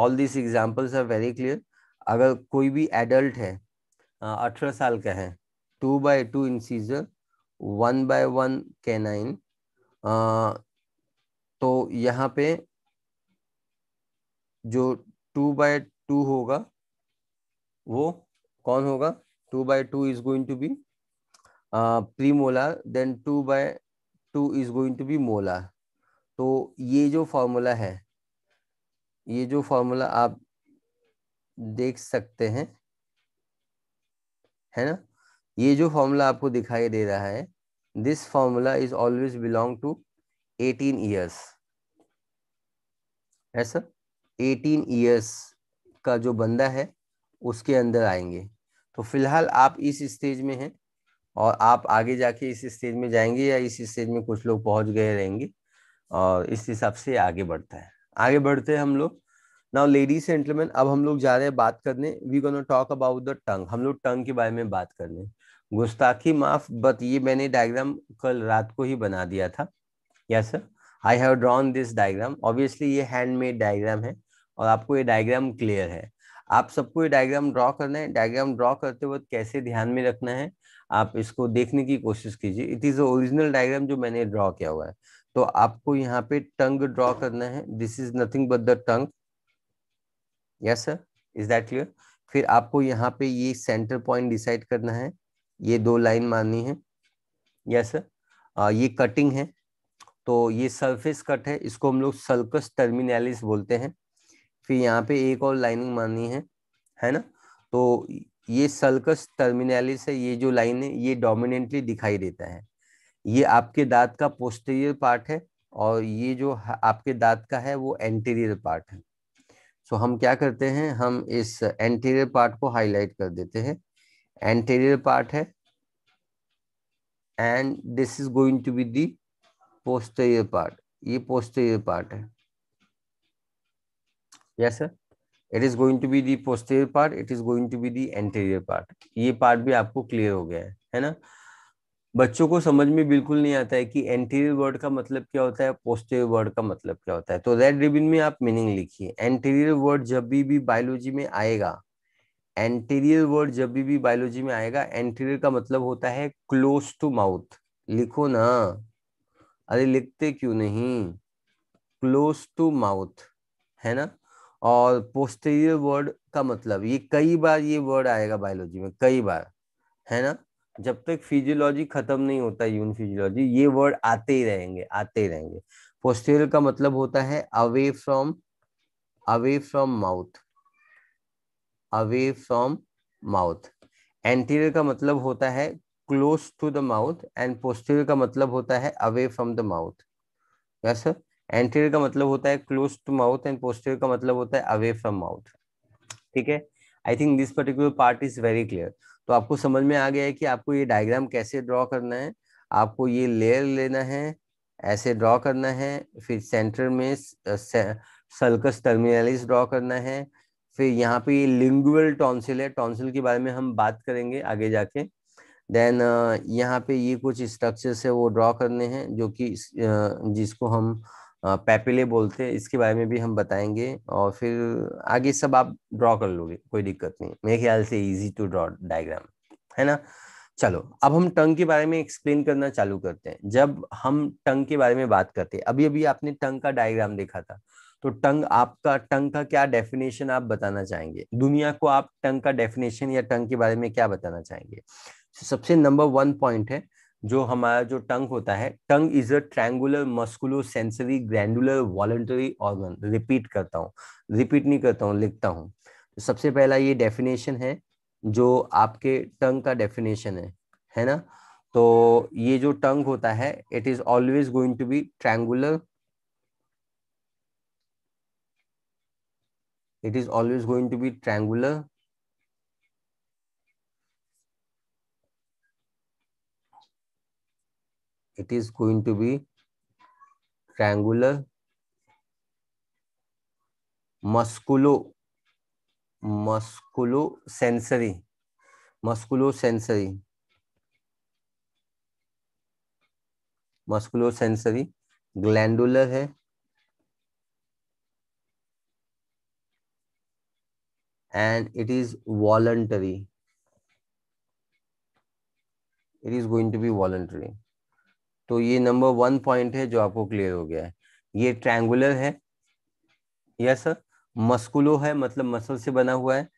all this examples are very clear अगर कोई भी एडल्ट है अठारह साल का है two by two incisor one by one canine तो यहाँ पे जो टू बाय टू होगा वो कौन होगा two by two is going to be premolar then two by two is going to be molar तो ये जो फॉर्मूला है ये जो फॉर्मूला आप देख सकते हैं है ना ये जो फॉर्मूला आपको दिखाई दे रहा है this formula is always belong to 18 years ऐसा एटीन 18 ईयर्स का जो बंदा है उसके अंदर आएंगे तो फिलहाल आप इस स्टेज में हैं और आप आगे जाके इस स्टेज में जाएंगे या इस स्टेज में कुछ लोग पहुंच गए रहेंगे और इस हिसाब से आगे बढ़ता है आगे बढ़ते हैं हम लोग नाउ लेडीज जेंटलमैन अब हम लोग जा रहे हैं बात करने we gonna talk about the tongue हम लोग टंग के बारे में बात करने गुस्ताखी माफ बट ये मैंने डायग्राम कल रात को ही बना दिया था yes sir I have drawn this diagram obviously ये हैंडमेड डायग्राम है और आपको ये डायग्राम क्लियर है आप सबको ये डायग्राम ड्रॉ करना है डायग्राम ड्रॉ करते वक्त कैसे ध्यान में रखना है आप इसको देखने की कोशिश कीजिए इट इज़ ओरिजिनल डायग्राम जो मैंने ड्रॉ किया हुआ है तो आपको यहाँ पे टंग ड्रॉ करना है this is nothing but the tongue yes sir is that clear फिर आपको यहाँ पे ये सेंटर पॉइंट डिसाइड करना है ये दो लाइन माननी है यस सर ये कटिंग है तो ये सरफेस कट है इसको हम लोग सर्कस टर्मिनलिस बोलते हैं फिर यहाँ पे एक और लाइनिंग माननी है है ना तो ये सर्कस टर्मिनलिस है ये जो लाइन है ये डोमिनेंटली दिखाई देता है ये आपके दांत का पोस्टीरियर पार्ट है और ये जो आपके दांत का है वो एंटीरियर पार्ट है सो so, हम क्या करते हैं हम इस एंटीरियर पार्ट को हाईलाइट कर देते हैं एंटीरियर पार्ट है and this is going to be the posterior part ये पोस्टीरियर पार्ट है yes sir it is going to be the posterior part it is going to be the anterior part ये part भी आपको clear हो गया है है ना बच्चों को समझ में बिल्कुल नहीं आता है कि एंटीरियर वर्ड का मतलब क्या होता है पोस्टेरियर वर्ड का मतलब क्या होता है तो रेड रिबिन में आप मीनिंग लिखिए एंटीरियर वर्ड जब भी भी बायोलॉजी में आएगा एंटीरियर वर्ड जब भी भी बायोलॉजी में आएगा एंटीरियर का मतलब होता है क्लोज टू माउथ लिखो ना अरे लिखते क्यों नहीं क्लोज टू माउथ है ना और पोस्टेरियर वर्ड का मतलब ये कई बार ये वर्ड आएगा बायोलॉजी में कई बार है ना जब तक फिजियोलॉजी खत्म नहीं होता यून फिजियोलॉजी ये वर्ड आते ही रहेंगे आते ही रहेंगे पोस्टेरियल का मतलब होता है away from away from mouth away from mouth anterior का मतलब होता है close to the mouth and posterior का मतलब होता है away from the mouth yes anterior का मतलब होता है close to mouth and posterior का मतलब होता है अवे फ्रॉम माउथ ठीक है I think this particular part is very clear तो आपको समझ में आ गया है कि आपको ये डायग्राम कैसे ड्रॉ करना है आपको ये लेयर लेना है ऐसे ड्रॉ करना है फिर सेंटर में सल्कस टर्मिनलिस ड्रॉ करना है फिर यहाँ पे लिंगुअल टॉन्सिल है टॉन्सिल के बारे में हम बात करेंगे आगे जाके देन यहाँ पे ये कुछ स्ट्रक्चर्स है वो ड्रॉ करने हैं जो कि जिसको हम पैपिले बोलते हैं इसके बारे में भी हम बताएंगे और फिर आगे सब आप ड्रॉ कर लोगे कोई दिक्कत नहीं मेरे ख्याल से इजी टू ड्रॉ डायग्राम है ना चलो अब हम टंग के बारे में एक्सप्लेन करना चालू करते हैं जब हम टंग के बारे में बात करते हैं अभी अभी आपने टंग का डायग्राम देखा था तो टंग आपका टंग का क्या डेफिनेशन आप बताना चाहेंगे दुनिया को आप टंग का डेफिनेशन या टंग के बारे में क्या बताना चाहेंगे सबसे नंबर वन पॉइंट है जो हमारा जो टंग होता है tongue is a triangular musculo sensory glandular voluntary organ repeat करता हूँ रिपीट नहीं करता हूँ लिखता हूँ तो सबसे पहला ये डेफिनेशन है जो आपके टंग का डेफिनेशन है है ना तो ये जो टंग होता है it is always going to be triangular it is always going to be triangular it is going to be triangular musculo musculo musculo sensory sensory musculo sensory glandular hai and it is voluntary it is going to be voluntary तो ये number one point है जो आपको clear हो गया है ये triangular है यस सर मस्कुलो है मतलब मसल से बना हुआ है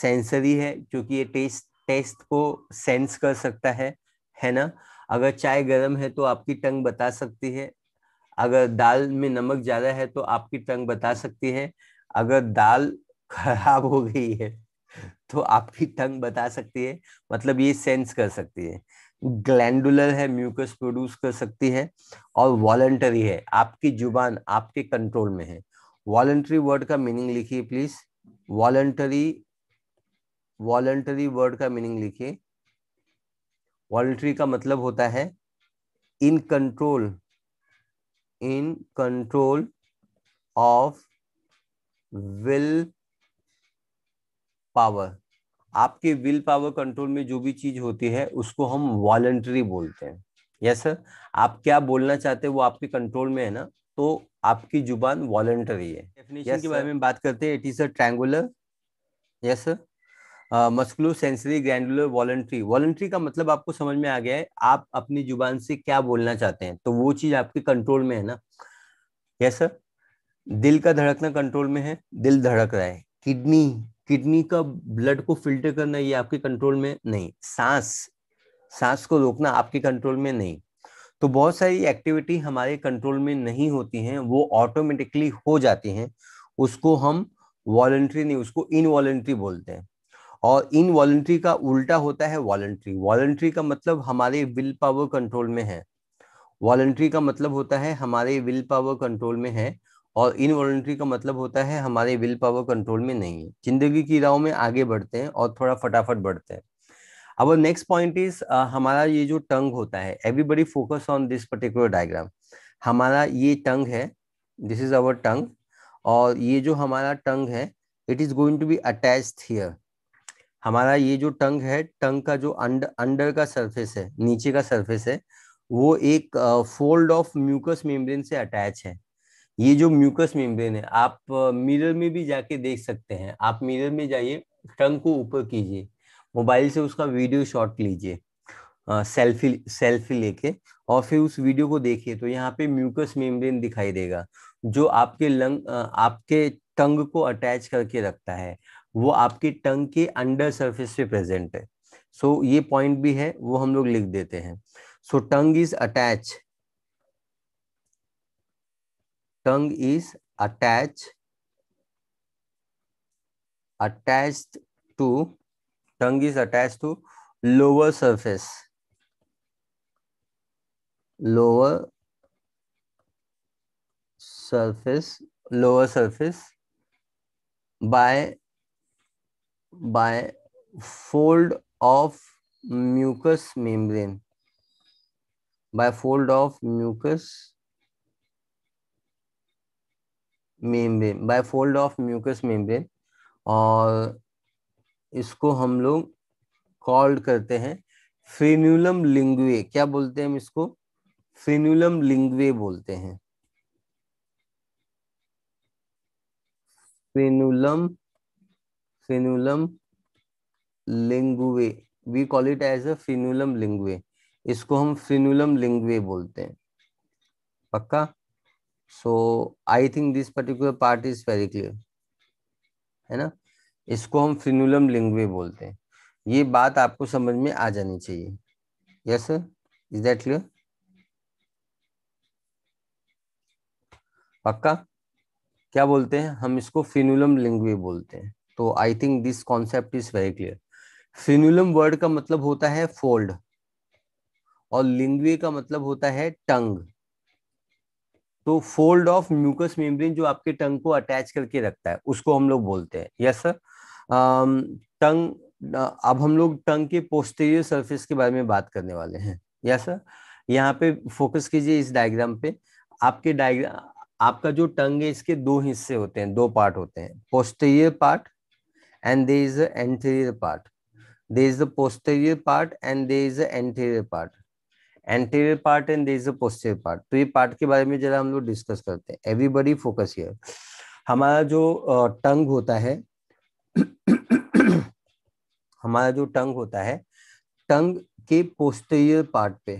सेंसरी है क्योंकि ये टेस्ट टेस्ट को सेंस कर सकता है है ना अगर चाय गर्म है तो आपकी टंग बता सकती है अगर दाल में नमक ज्यादा है तो आपकी टंग बता सकती है अगर दाल खराब हो गई है तो आपकी टंग बता सकती है मतलब ये सेंस कर सकती है ग्लैंडुलर है म्यूकस प्रोड्यूस कर सकती है और वॉलेंटरी है आपकी जुबान आपके कंट्रोल में है वॉलेंटरी वर्ड का मीनिंग लिखिए प्लीज वॉलंटरी वॉलंटरी वर्ड का मीनिंग लिखिए वॉलेंटरी का मतलब होता है in control in control of will power आपके विल पावर कंट्रोल में जो भी चीज होती है उसको हम वॉलंटरी बोलते हैं यस सर आप क्या बोलना चाहते हैं वो आपके कंट्रोल में है ना तो आपकी जुबान वॉलंटरी है डेफिनेशन yes, के बारे में बात करते हैं it is a triangular yes sir musculo sensory glandular voluntary voluntary का मतलब आपको समझ में आ गया है आप अपनी जुबान से क्या बोलना चाहते हैं तो वो चीज आपके कंट्रोल में है ना यस yes, सर दिल का धड़कना कंट्रोल में है दिल धड़क रहा है किडनी किडनी का ब्लड को फिल्टर करना ये आपके कंट्रोल में नहीं सांस सांस को रोकना आपके कंट्रोल में नहीं तो बहुत सारी एक्टिविटी हमारे कंट्रोल में नहीं होती हैं वो ऑटोमेटिकली हो जाती हैं उसको हम वॉलेंट्री नहीं उसको इनवॉलेंट्री बोलते हैं और इन वॉलेंट्री का उल्टा होता है वॉलेंट्री वॉलेंट्री का मतलब हमारे विल पावर कंट्रोल में है वॉलेंट्री का मतलब होता है हमारे विल पावर कंट्रोल में है और इनवॉल्ट्री का मतलब होता है हमारे विल पावर कंट्रोल में नहीं है जिंदगी की राह में आगे बढ़ते हैं और थोड़ा फटाफट बढ़ते हैं अब नेक्स्ट पॉइंट इज हमारा ये जो टंग होता है everybody focus on this particular diagram हमारा ये टंग है दिस इज अवर टंग और ये जो हमारा टंग है it is going to be attach here हमारा ये जो टंग है टंग का जो अंडर अंडर का सरफेस है नीचे का सरफेस है वो एक फोल्ड ऑफ म्यूकस मेम्ब्रेन से अटैच है ये जो म्यूकस मेम्ब्रेन है आप मिरर में भी जाके देख सकते हैं आप मिरर में जाइए टंग को ऊपर कीजिए मोबाइल से उसका वीडियो शॉट लीजिए सेल्फी सेल्फी लेके और फिर उस वीडियो को देखिए तो यहाँ पे म्यूकस मेम्ब्रेन दिखाई देगा जो आपके लंग आपके टंग को अटैच करके रखता है वो आपके टंग के अंडर सरफेस पे प्रेजेंट है सो so, ये पॉइंट भी है वो हम लोग लिख देते हैं so tongue is attach tongue is attached attached to tongue is attached to lower surface lower surface lower surface by by fold of mucous membrane by fold of mucus. Membrane by fold of mucus membrane और इसको हम लोग called करते हैं फ्रीन्यूलम लिंग्वे क्या बोलते हैं हम इसको फ्रीन्यूलम लिंग्वे बोलते हैं frenulum frenulum linguae we call it as a frenulum linguae इसको हम फ्रीन्यूलम लिंग्वे बोलते हैं पक्का so I think this particular part is very clear है ना इसको हम फिनुलम लिंग्वे बोलते हैं ये बात आपको समझ में आ जानी चाहिए yes sir is that clear पक्का क्या बोलते हैं हम इसको फिनुलम लिंग्वे बोलते हैं तो I think this concept is very clear frenulum word का मतलब होता है फोल्ड और लिंग्वे का मतलब होता है टंग तो फोल्ड ऑफ म्यूकस मेम्ब्रेन जो आपके टंग को अटैच करके रखता है उसको हम लोग बोलते हैं यस सर टंग अब हम लोग टंग के पोस्टेरियर सरफेस के बारे में बात करने वाले हैं यस सर यहाँ पे फोकस कीजिए इस डायग्राम पे आपके डायग्राम आपका जो टंग है इसके दो हिस्से होते हैं दो पार्ट होते हैं posterior part and there is anterior part there is the posterior part and there is anterior part anterior part and there is a posterior part तो ये पार्ट के बारे में जरा हम लोग डिस्कस करते हैं एवरीबडी फोकस हियर हमारा जो टंग होता है हमारा जो टंग होता है टंग के पोस्टीरियर पार्ट पे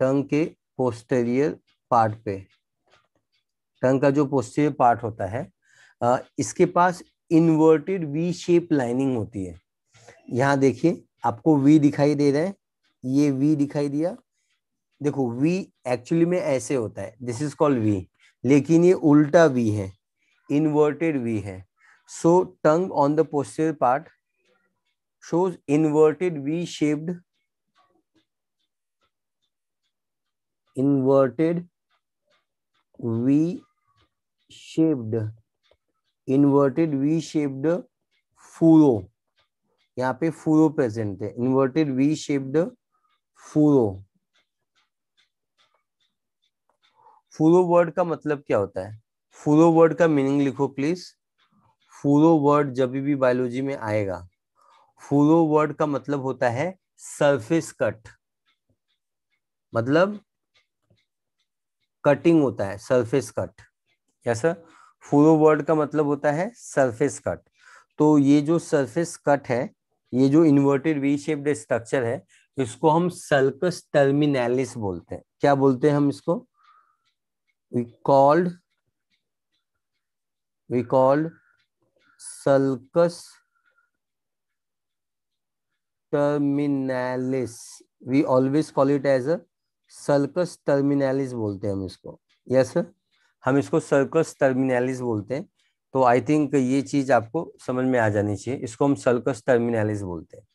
टंग के पोस्टीरियर पार्ट पे टंग का जो पोस्टीरियर पार्ट होता है इसके पास इन्वर्टेड वी शेप लाइनिंग होती है यहाँ देखिए आपको वी दिखाई दे रहा है ये V दिखाई दिया देखो V एक्चुअली में ऐसे होता है दिस इज कॉल्ड V लेकिन ये उल्टा V है इनवर्टेड V है so tongue on the posterior part shows inverted V shaped inverted V shaped inverted V shaped furrow यहाँ पे फूरो प्रेजेंट है inverted V shaped furrow furrow word का मतलब क्या होता है फूलो वर्ड का मीनिंग लिखो प्लीज फूलो वर्ड जब भी बायोलॉजी में आएगा फूरो वर्ड का मतलब होता है सरफेस कट मतलब कटिंग होता है सरफेस कट क्या सर फूरो वर्ड का मतलब होता है सरफेस कट तो ये जो सरफेस कट है ये जो इन्वर्टेड वी शेप्ड स्ट्रक्चर है इसको हम सल्कस टर्मिनेलिस बोलते हैं क्या बोलते हैं हम इसको we called we called sulcus terminalis we always call it as a sulcus terminalis बोलते हैं हम इसको यस yes, हम इसको सर्कस टर्मिनेलिस बोलते हैं तो आई थिंक ये चीज आपको समझ में आ जानी चाहिए इसको हम सर्कस टर्मिनेलिस बोलते हैं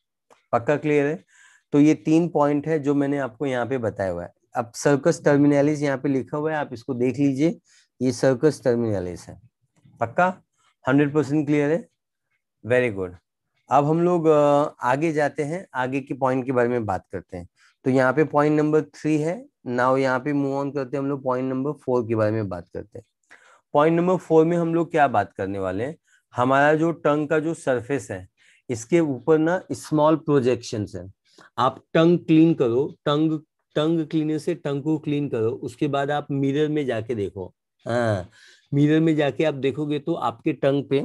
पक्का क्लियर है तो ये तीन पॉइंट है जो मैंने आपको यहाँ पे बताया हुआ है अब सर्कस टर्मिनलिस यहाँ पे लिखा हुआ है आप इसको देख लीजिए ये सर्कस टर्मिनलिस है पक्का हंड्रेड परसेंट क्लियर है वेरी गुड अब हम लोग आगे जाते हैं आगे के पॉइंट के बारे में बात करते हैं तो यहाँ पे पॉइंट नंबर थ्री है नाउ यहाँ पे मूव ऑन करते हैं हम लोग पॉइंट नंबर फोर के बारे में बात करते हैं पॉइंट नंबर फोर में हम लोग क्या बात करने वाले हैं हमारा जो टंग का जो सरफेस है इसके ऊपर ना स्मॉल प्रोजेक्शन है आप टंग क्लीन करो टंग टंग क्लीनर से टंग को क्लीन करो उसके बाद आप मिरर में जाके देखो हाँ मिरर में जाके आप देखोगे तो आपके टंग पे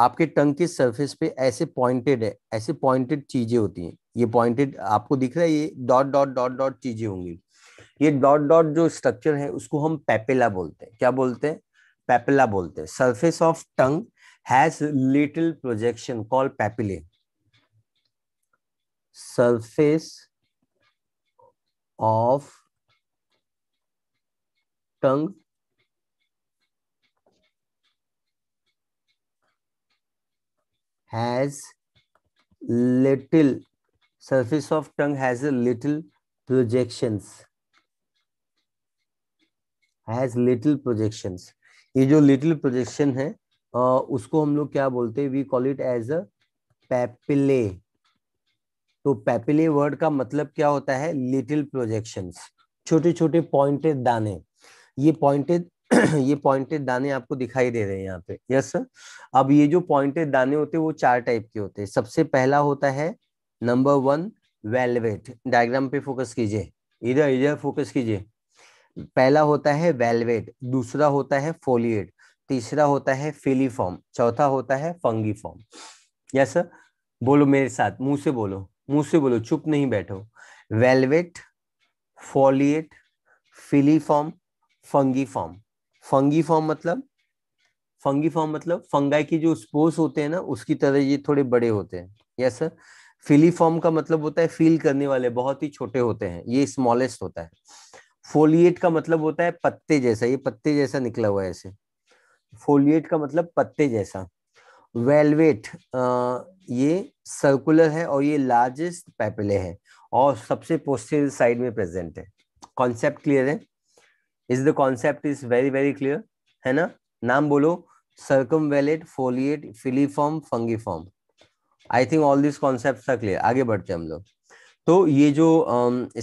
आपके टंग के सरफेस पे ऐसे पॉइंटेड है ऐसे पॉइंटेड चीजें होती हैं ये पॉइंटेड आपको दिख रहा है ये डॉट डॉट डॉट डॉट चीजें होंगी ये डॉट डॉट जो स्ट्रक्चर है उसको हम पैपेला बोलते हैं क्या बोलते हैं पैपेला बोलते हैं surface of tongue has little projection call papillae surface of tongue has little surface of tongue has a little projections has little projections ये जो little projection है उसको हम लोग क्या बोलते हैं we call it as a papillae तो पैपिले वर्ड का मतलब क्या होता है लिटिल प्रोजेक्शन छोटे छोटे पॉइंटेड दाने ये पॉइंटेड ये पॉइंटेड दाने आपको दिखाई दे रहे हैं यहाँ पे यस सर अब ये जो पॉइंटेड दाने होते हैं वो चार टाइप के होते हैं सबसे पहला होता है नंबर वन वेलवेट डायग्राम पे फोकस कीजिए इधर इधर फोकस कीजिए पहला होता है वेलवेट दूसरा होता है फोलिएट तीसरा होता है फिलीफॉर्म चौथा होता है फंगी फॉर्म यस सर बोलो मेरे साथ मुंह से बोलो मुंह से बोलो चुप नहीं बैठो velvet foliate filiform fungiform मतलब फंगी फॉर्म मतलब फंगाई की जो स्पोर्स होते हैं ना उसकी तरह ये थोड़े बड़े होते हैं यस सर फिलीफॉर्म का मतलब होता है फील करने वाले बहुत ही छोटे होते हैं ये स्मॉलेस्ट होता है फोलिएट का मतलब होता है पत्ते जैसा ये पत्ते जैसा निकला हुआ है ऐसे फोलिएट का मतलब पत्ते जैसा वेलवेट ये सर्कुलर है और ये लार्जेस्ट पैपिले है और सबसे पोस्टर साइड में प्रेजेंट है कॉन्सेप्ट क्लियर है is the concept is very very clear है ना नाम बोलो circumvallate foliate filiform fungiform I think all this concept था क्लियर आगे बढ़ते हैं हम लोग तो ये जो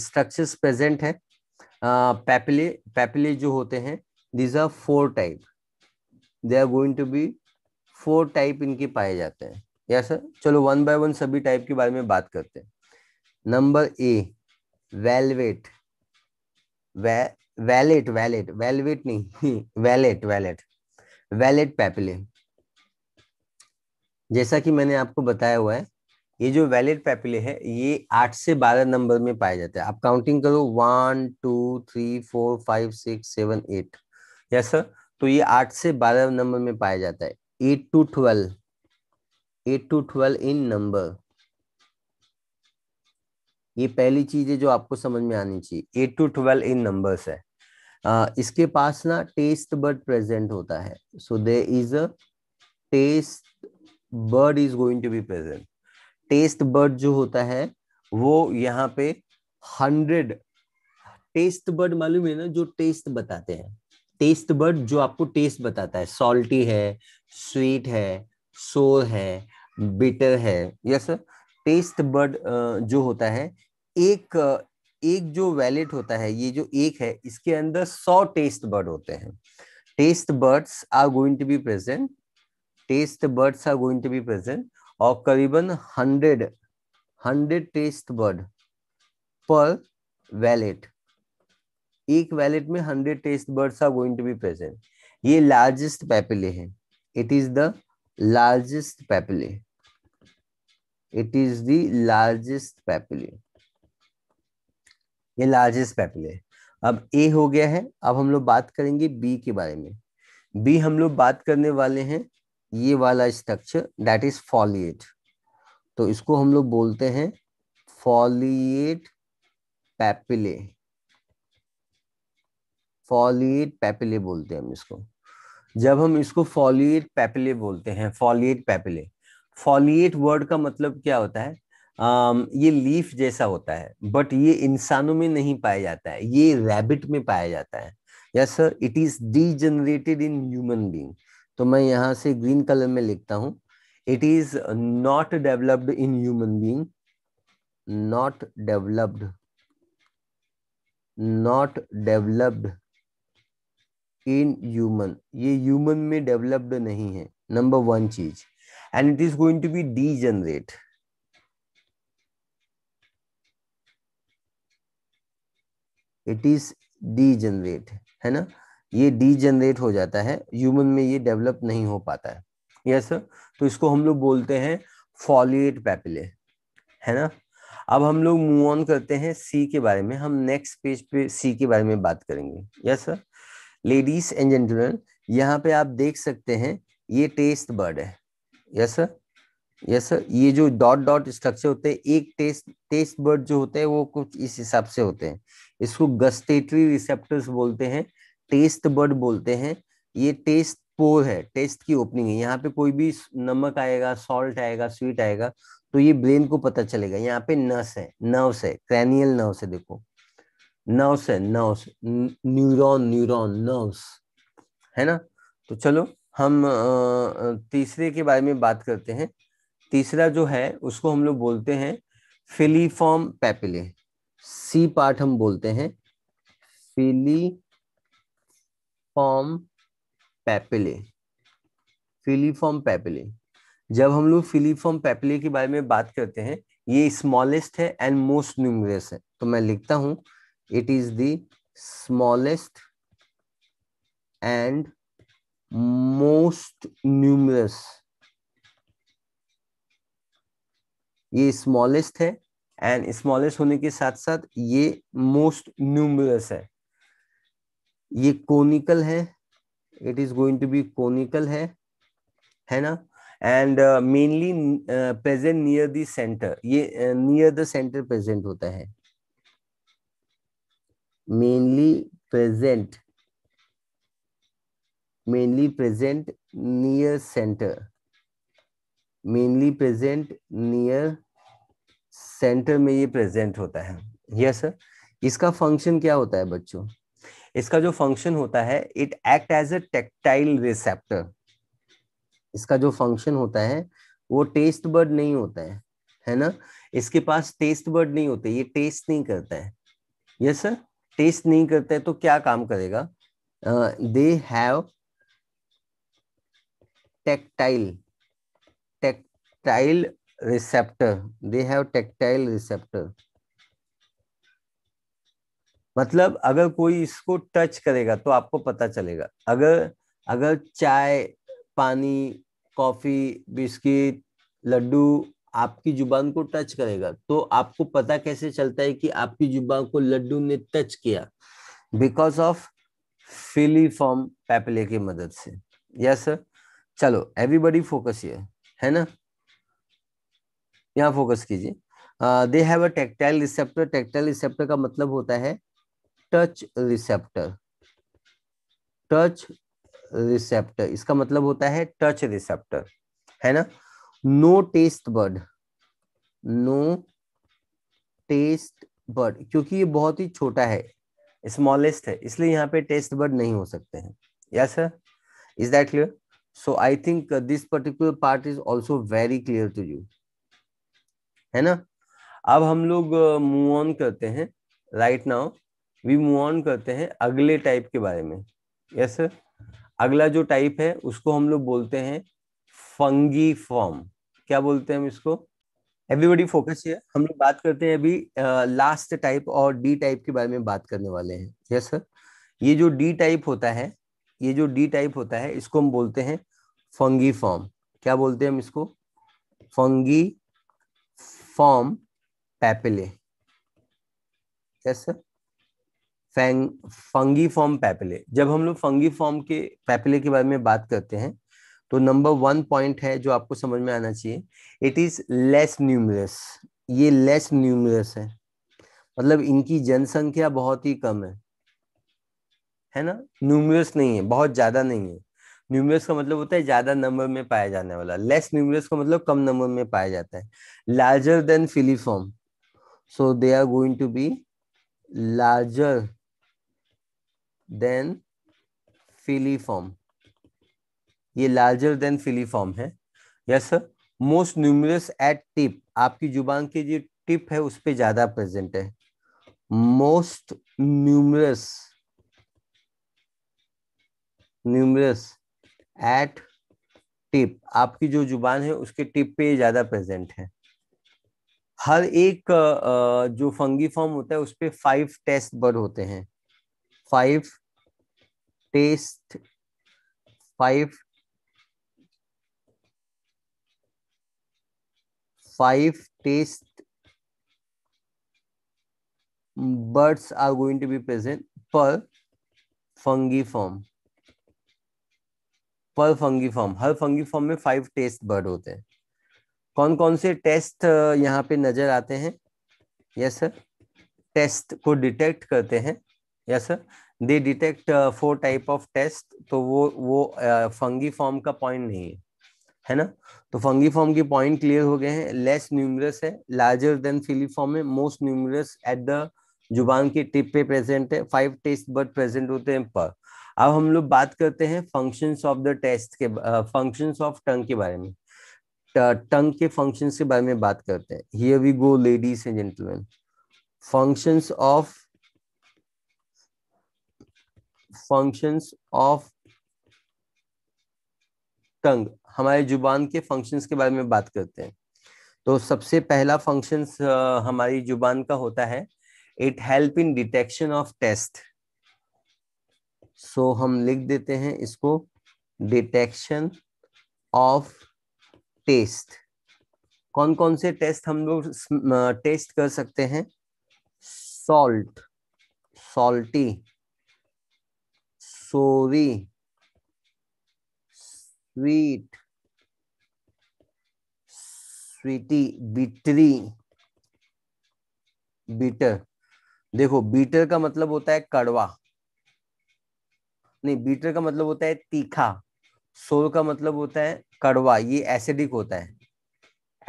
स्ट्रक्चर्स um, प्रेजेंट है पैपिले पैपिले जो होते हैं these are four type they are going to be four type इनके पाए जाते हैं या सर चलो वन बाय वन सभी टाइप के बारे में बात करते हैं नंबर ए वेलवेट वे, वैलेट वैलेट वेलवेट नहीं वैलेट वैलेट वैलेट पैपिले जैसा कि मैंने आपको बताया हुआ है ये जो वैलेट पैपिले है ये आठ से बारह नंबर में पाए जाते हैं आप काउंटिंग करो one two three four five six seven eight yes sir तो ये आठ से बारह नंबर में पाया जाता है 8 to 12 8 to 12 इन नंबर ये पहली चीज है जो आपको समझ में आनी चाहिए 8 टू 12 इन नंबर्स है आ, इसके पास ना टेस्ट बर्ड प्रेजेंट होता है so they is a taste bud is going to be present taste bud जो होता है वो यहाँ पे हंड्रेड टेस्ट बर्ड मालूम है ना जो टेस्ट बताते हैं टेस्ट बर्ड जो आपको टेस्ट बताता है सॉल्टी है स्वीट है सोर है बिटर है यस टेस्ट बर्ड जो होता है एक एक जो वैलेट होता है ये जो एक है इसके अंदर सौ टेस्ट बर्ड होते हैं taste buds are going to be present taste buds are going to be present और करीबन हंड्रेड हंड्रेड टेस्ट बर्ड पर वैलेट एक वैलेट में hundred taste buds are going to be present ये लार्जेस्ट पैपिले हैं it is the largest papillae it is the largest papillae ये largest papillae अब ए हो गया है अब हम लोग बात करेंगे बी के बारे में बी हम लोग बात करने वाले हैं ये वाला स्ट्रक्चर दैट इज फॉलिएट तो इसको हम लोग बोलते हैं फॉलिएट पैपिले फॉलिएट पैपिले बोलते हैं हम इसको जब हम इसको फॉलिएट पैपिले बोलते हैं फॉलिएट पैपिले फॉलिएट वर्ड का मतलब क्या होता है आम, ये लीफ जैसा होता है बट ये इंसानों में नहीं पाया जाता है ये रैबिट में पाया जाता है yes sir it is generated in human being तो मैं यहाँ से ग्रीन कलर में लिखता हूँ it is not developed in human being not developed not developed in human ये ह्यूमन में डेवलप्ड नहीं है नंबर वन चीज and it is going to be degenerate it is degenerate है ना ये डी जनरेट हो जाता है ह्यूमन में ये डेवलप नहीं हो पाता है यस yes, तो इसको हम लोग बोलते हैं फॉलिएट पैपिले है ना अब हम लोग मूव ऑन करते हैं सी के बारे में हम नेक्स्ट पेज पे सी के बारे में बात करेंगे yes yes, sir ladies and gentleman यहाँ पे आप देख सकते हैं ये टेस्ट बर्ड है यस सर यस सर ये जो डॉट डॉट स्ट्रक्चर होते हैं एक टेस्ट टेस्ट बर्ड जो होते हैं वो कुछ इस हिसाब से होते हैं इसको गस्टेटरी रिसेप्टर्स बोलते हैं टेस्ट बर्ड बोलते हैं ये टेस्ट पोर है टेस्ट की ओपनिंग है यहाँ पे कोई भी नमक आएगा सॉल्ट आएगा स्वीट आएगा तो ये ब्रेन को पता चलेगा यहाँ पे नस है नर्व्स है क्रैनियल नर्व्स है देखो नर्व्स है नर्व्स न्यूरॉन न्यूरॉन नर्व्स है ना तो चलो हम तीसरे के बारे में बात करते हैं तीसरा जो है उसको हम लोग बोलते हैं फिलीफॉर्म पैपिले सी पार्ट हम बोलते हैं फिलीफॉर्म पैपिले फिलीफॉर्म पैपिले जब हम लोग फिलीफॉर्म पैपिले के बारे में बात करते हैं ये स्मॉलेस्ट है एंड मोस्ट न्यूमरस है तो मैं लिखता हूँ it is the smallest and most numerous ये स्मॉलेस्ट है एंड स्मॉलेस्ट होने के साथ साथ ये मोस्ट न्यूमरस है ये कोनिकल है it is going to be conical है है ना and mainly present near the centre ये नियर द सेंटर प्रेजेंट होता है mainly present mainly present near center mainly present near center में ये present होता है yes sir इसका function क्या होता है बच्चों इसका जो function होता है it act as a tactile receptor इसका जो function होता है वो taste bud नहीं होता है है ना इसके पास taste bud नहीं होते ये taste नहीं करता है यस yes, सर टेस्ट नहीं करता है तो क्या काम करेगा they have tactile tactile receptor they have tactile receptor मतलब अगर कोई इसको टच करेगा तो आपको पता चलेगा अगर अगर चाय पानी कॉफी बिस्किट लड्डू आपकी जुबान को टच करेगा तो आपको पता कैसे चलता है कि आपकी जुबान को लड्डू ने टच किया बिकॉज ऑफ फिलीफॉर्म पैपले की मदद से यस सर चलो एवरीबडी फोकस ये है ना यहाँ फोकस कीजिए they have a tactile receptor tactile receptor का मतलब होता है टच रिसेप्टर टच रिसेप्टर इसका मतलब होता है टच रिसेप्टर है ना no taste bud no taste bud क्योंकि ये बहुत ही छोटा है स्मॉलेस्ट है इसलिए यहाँ पे टेस्ट बर्ड नहीं हो सकते हैं yes sir is that clear so I think this particular part is also very clear to you है ना अब हम लोग मूव uh, ऑन करते हैं right now we move on करते हैं अगले टाइप के बारे में यस yes, सर अगला जो टाइप है उसको हम लोग बोलते हैं फंगी फॉर्म क्या बोलते हैं हम इसको एवरीबडी फोकस है हम लोग बात करते हैं अभी लास्ट टाइप और डी टाइप के बारे में बात करने वाले हैं यस सर ये जो डी टाइप होता है ये जो डी टाइप होता है इसको हम बोलते हैं फंगी फॉर्म क्या बोलते हैं हम इसको fungiform papillae yes sir फैंग फंगी फॉर्म पैपिले जब हम लोग फंगी फॉर्म के पैपिले के बारे में बात करते हैं तो नंबर वन पॉइंट है जो आपको समझ में आना चाहिए इट इज लेस न्यूमरस ये लेस न्यूमरस है मतलब इनकी जनसंख्या बहुत ही कम है है ना न्यूमरस नहीं है बहुत ज्यादा नहीं है न्यूमरस का मतलब होता है ज्यादा नंबर में पाया जाने वाला लेस न्यूमरस का मतलब कम नंबर में पाया जाता है larger than filiform so they are going to be larger than filiform ये लार्जर देन फिलीफॉर्म है yes sir most numerous at tip आपकी जुबान की जो टिप है उस पर ज्यादा प्रेजेंट है most numerous numerous at tip आपकी जो जुबान है उसके टिप पे ज्यादा प्रेजेंट है हर एक जो फंगी फॉर्म होता है उस पर फाइव टेस्ट बर्ड होते हैं five taste five five taste are are going to be present per fungiform. Per form हर फॉर्म में फाइव टेस्ट बर्ड होते हैं कौन कौन से टेस्ट uh, यहाँ पे नजर आते हैं यस सर टेस्ट को डिटेक्ट करते हैं yes sir they detect four type of taste तो वो वो फंगी uh, फॉर्म का पॉइंट नहीं है है ना तो फंगी फॉर्म के पॉइंट क्लियर हो गए हैं लेस न्यूमरस है लार्जर देन फिलीफॉर्म है मोस्ट न्यूमरस एट द जुबान के टिप पे प्रेजेंट है फाइव टेस्ट बर्ड प्रेजेंट होते हैं पर अब हम लोग बात करते हैं फंक्शंस ऑफ द टेस्ट के फंक्शंस ऑफ टंग के बारे में टंग के फंक्शंस के बारे में बात करते हैं here we go ladies and gentleman functions of functions of tongue हमारे जुबान के फंक्शंस के बारे में बात करते हैं तो सबसे पहला फंक्शंस हमारी जुबान का होता है it help in detection of taste so हम लिख देते हैं इसको डिटेक्शन ऑफ टेस्ट कौन कौन से टेस्ट हम लोग टेस्ट कर सकते हैं salt salty sorry sweet sweety bitter bitter देखो बीटर का मतलब होता है कड़वा नहीं बीटर का मतलब होता है तीखा सोल का मतलब होता है कड़वा ये एसिडिक होता है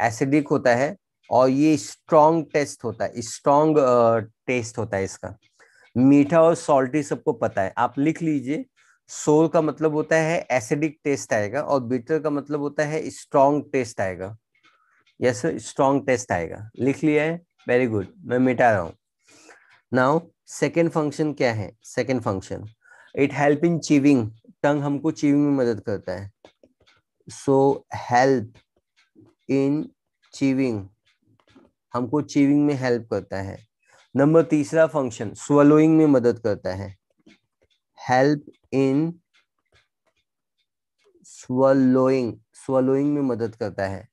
एसिडिक होता है और ये स्ट्रॉन्ग टेस्ट होता है स्ट्रॉन्ग टेस्ट होता है इसका मीठा और सॉल्टी सबको पता है आप लिख लीजिए सोल का मतलब होता है एसिडिक टेस्ट आएगा और बीटर का मतलब होता है स्ट्रॉन्ग टेस्ट आएगा यस स्ट्रॉन्ग टेस्ट आएगा लिख लिया है वेरी गुड मैं मिटा रहा हूँ नाउ सेकेंड फंक्शन क्या है second function it help in chewing tongue हमको चीविंग में मदद करता है सो हेल्प इन चीविंग हमको चीविंग में हेल्प करता है नंबर तीसरा फंक्शन स्वलोइंग में मदद करता है हेल्प इन स्वलोइंग स्वलोइंग में मदद करता है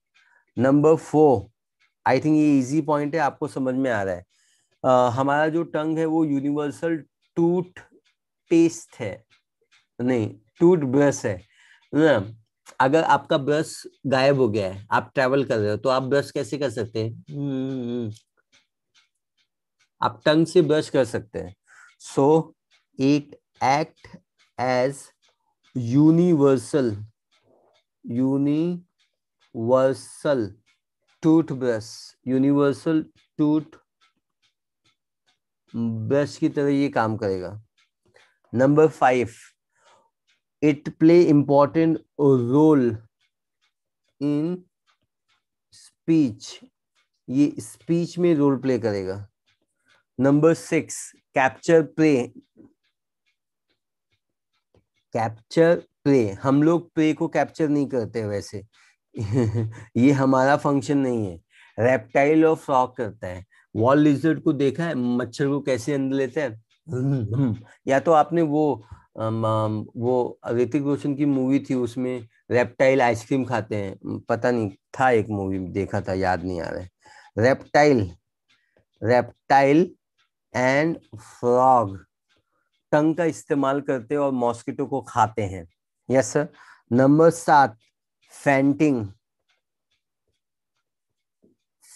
नंबर फोर आई थिंक ये इजी पॉइंट है आपको समझ में आ रहा है uh, हमारा जो टंग है वो यूनिवर्सल टूट पेस्ट है नहीं टूट ब्रश है ना अगर आपका ब्रश गायब हो गया है आप ट्रेवल कर रहे हो तो आप ब्रश कैसे कर सकते हैं हम्म, आप टंग से ब्रश कर सकते हैं so it act as universal uni tooth toothbrush universal tooth brush की तरह ये काम करेगा number five it play important role in speech ये स्पीच में रोल प्ले करेगा number six capture play capture play हम लोग प्ले को कैप्चर नहीं करते वैसे ये हमारा फंक्शन नहीं है रेप्टाइल और फ्रॉक करता है वॉल लिजर्ड को देखा है मच्छर को कैसे अंदर लेते हैं या तो आपने वो वो ऋतिक रोशन की मूवी थी उसमें रेप्टाइल आइसक्रीम खाते हैं पता नहीं था एक मूवी देखा था याद नहीं आ रहा है reptile reptile and frog tongue का इस्तेमाल करते और मॉस्किटो को खाते हैं यस सर नंबर सात फैंटिंग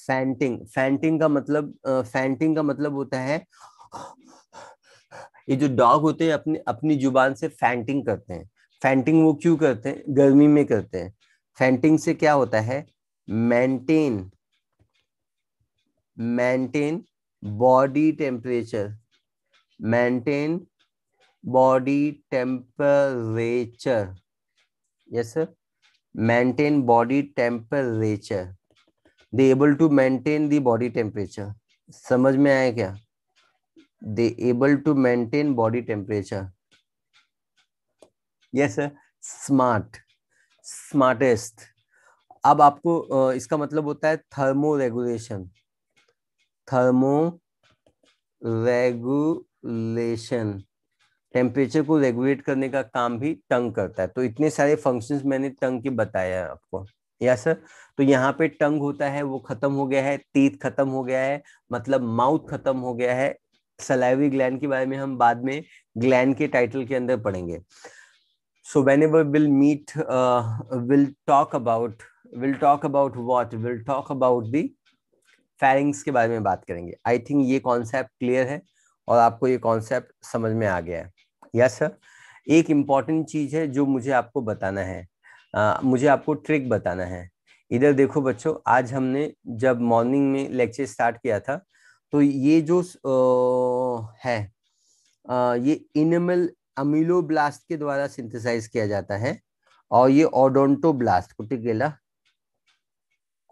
फैंटिंग फैंटिंग का मतलब फैंटिंग का मतलब होता है ये जो डॉग होते हैं अपनी अपनी जुबान से फैंटिंग करते हैं फैंटिंग वो क्यों करते हैं गर्मी में करते हैं फैंटिंग से क्या होता है maintain maintain body temperature maintain body temperature yes sir maintain body temperature they able to maintain the body temperature समझ में आया क्या they able to maintain body temperature yes sir smart smartest अब आपको इसका मतलब होता है thermoregulation thermoregulation temperature को रेगुलेट करने का काम भी टंग करता है तो इतने सारे फंक्शंस मैंने टंग के बताया है आपको या सर तो यहाँ पे टंग होता है वो खत्म हो गया है तीत खत्म हो गया है मतलब माउथ खत्म हो गया है सलाइवी ग्लैंड के बारे में हम बाद में ग्लैंड के टाइटल के अंदर पढ़ेंगे so whenever will meet will talk about will talk about what will talk about the pharynx के बारे में बात करेंगे आई थिंक ये कॉन्सेप्ट क्लियर है और आपको ये कॉन्सेप्ट समझ में आ गया है यस सर एक इम्पॉर्टेंट चीज़ है जो मुझे आपको बताना है आ, मुझे आपको ट्रिक बताना है इधर देखो बच्चों आज हमने जब मॉर्निंग में लेक्चर स्टार्ट किया था तो ये जो आ, है आ, ये इनमल अमीलोब्लास्ट के द्वारा सिंथेसाइज किया जाता है और ये ब्लास्ट कुटे गेला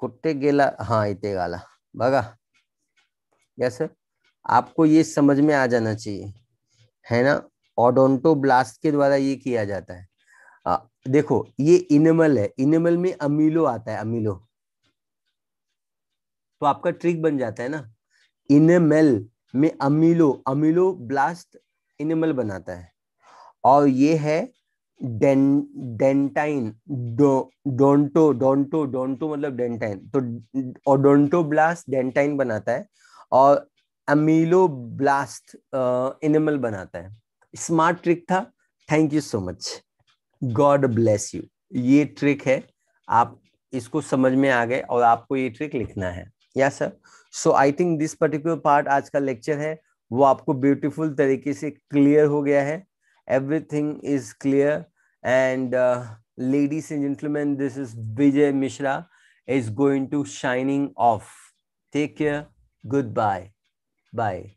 कुटे गेला हाँ गाला बगा यस सर आपको ये समझ में आ जाना चाहिए है ना ऑडोंटोब्लास्ट के द्वारा ये किया जाता है आ, देखो ये इनमल है इनमल में अमीलो आता है अमीलो तो आपका ट्रिक बन जाता है ना इनमेल में अमीलो अमीलो ब्लास्ट इनमल बनाता है और ये है डें, डेंटाइन डोंटो डोंटो डोंटो मतलब डेंटाइन तो ओडोंटो ब्लास्ट डेंटाइन बनाता है और अमीलो ब्लास्ट इनमल बनाता है स्मार्ट ट्रिक था thank you so much God bless you ये ट्रिक है आप इसको समझ में आ गए और आपको ये ट्रिक लिखना है या sir so I think this particular part आज का लेक्चर है वो आपको ब्यूटीफुल तरीके से क्लियर हो गया है everything is clear and ladies and gentleman this is Vijay Mishra is going to signing off take care goodbye bye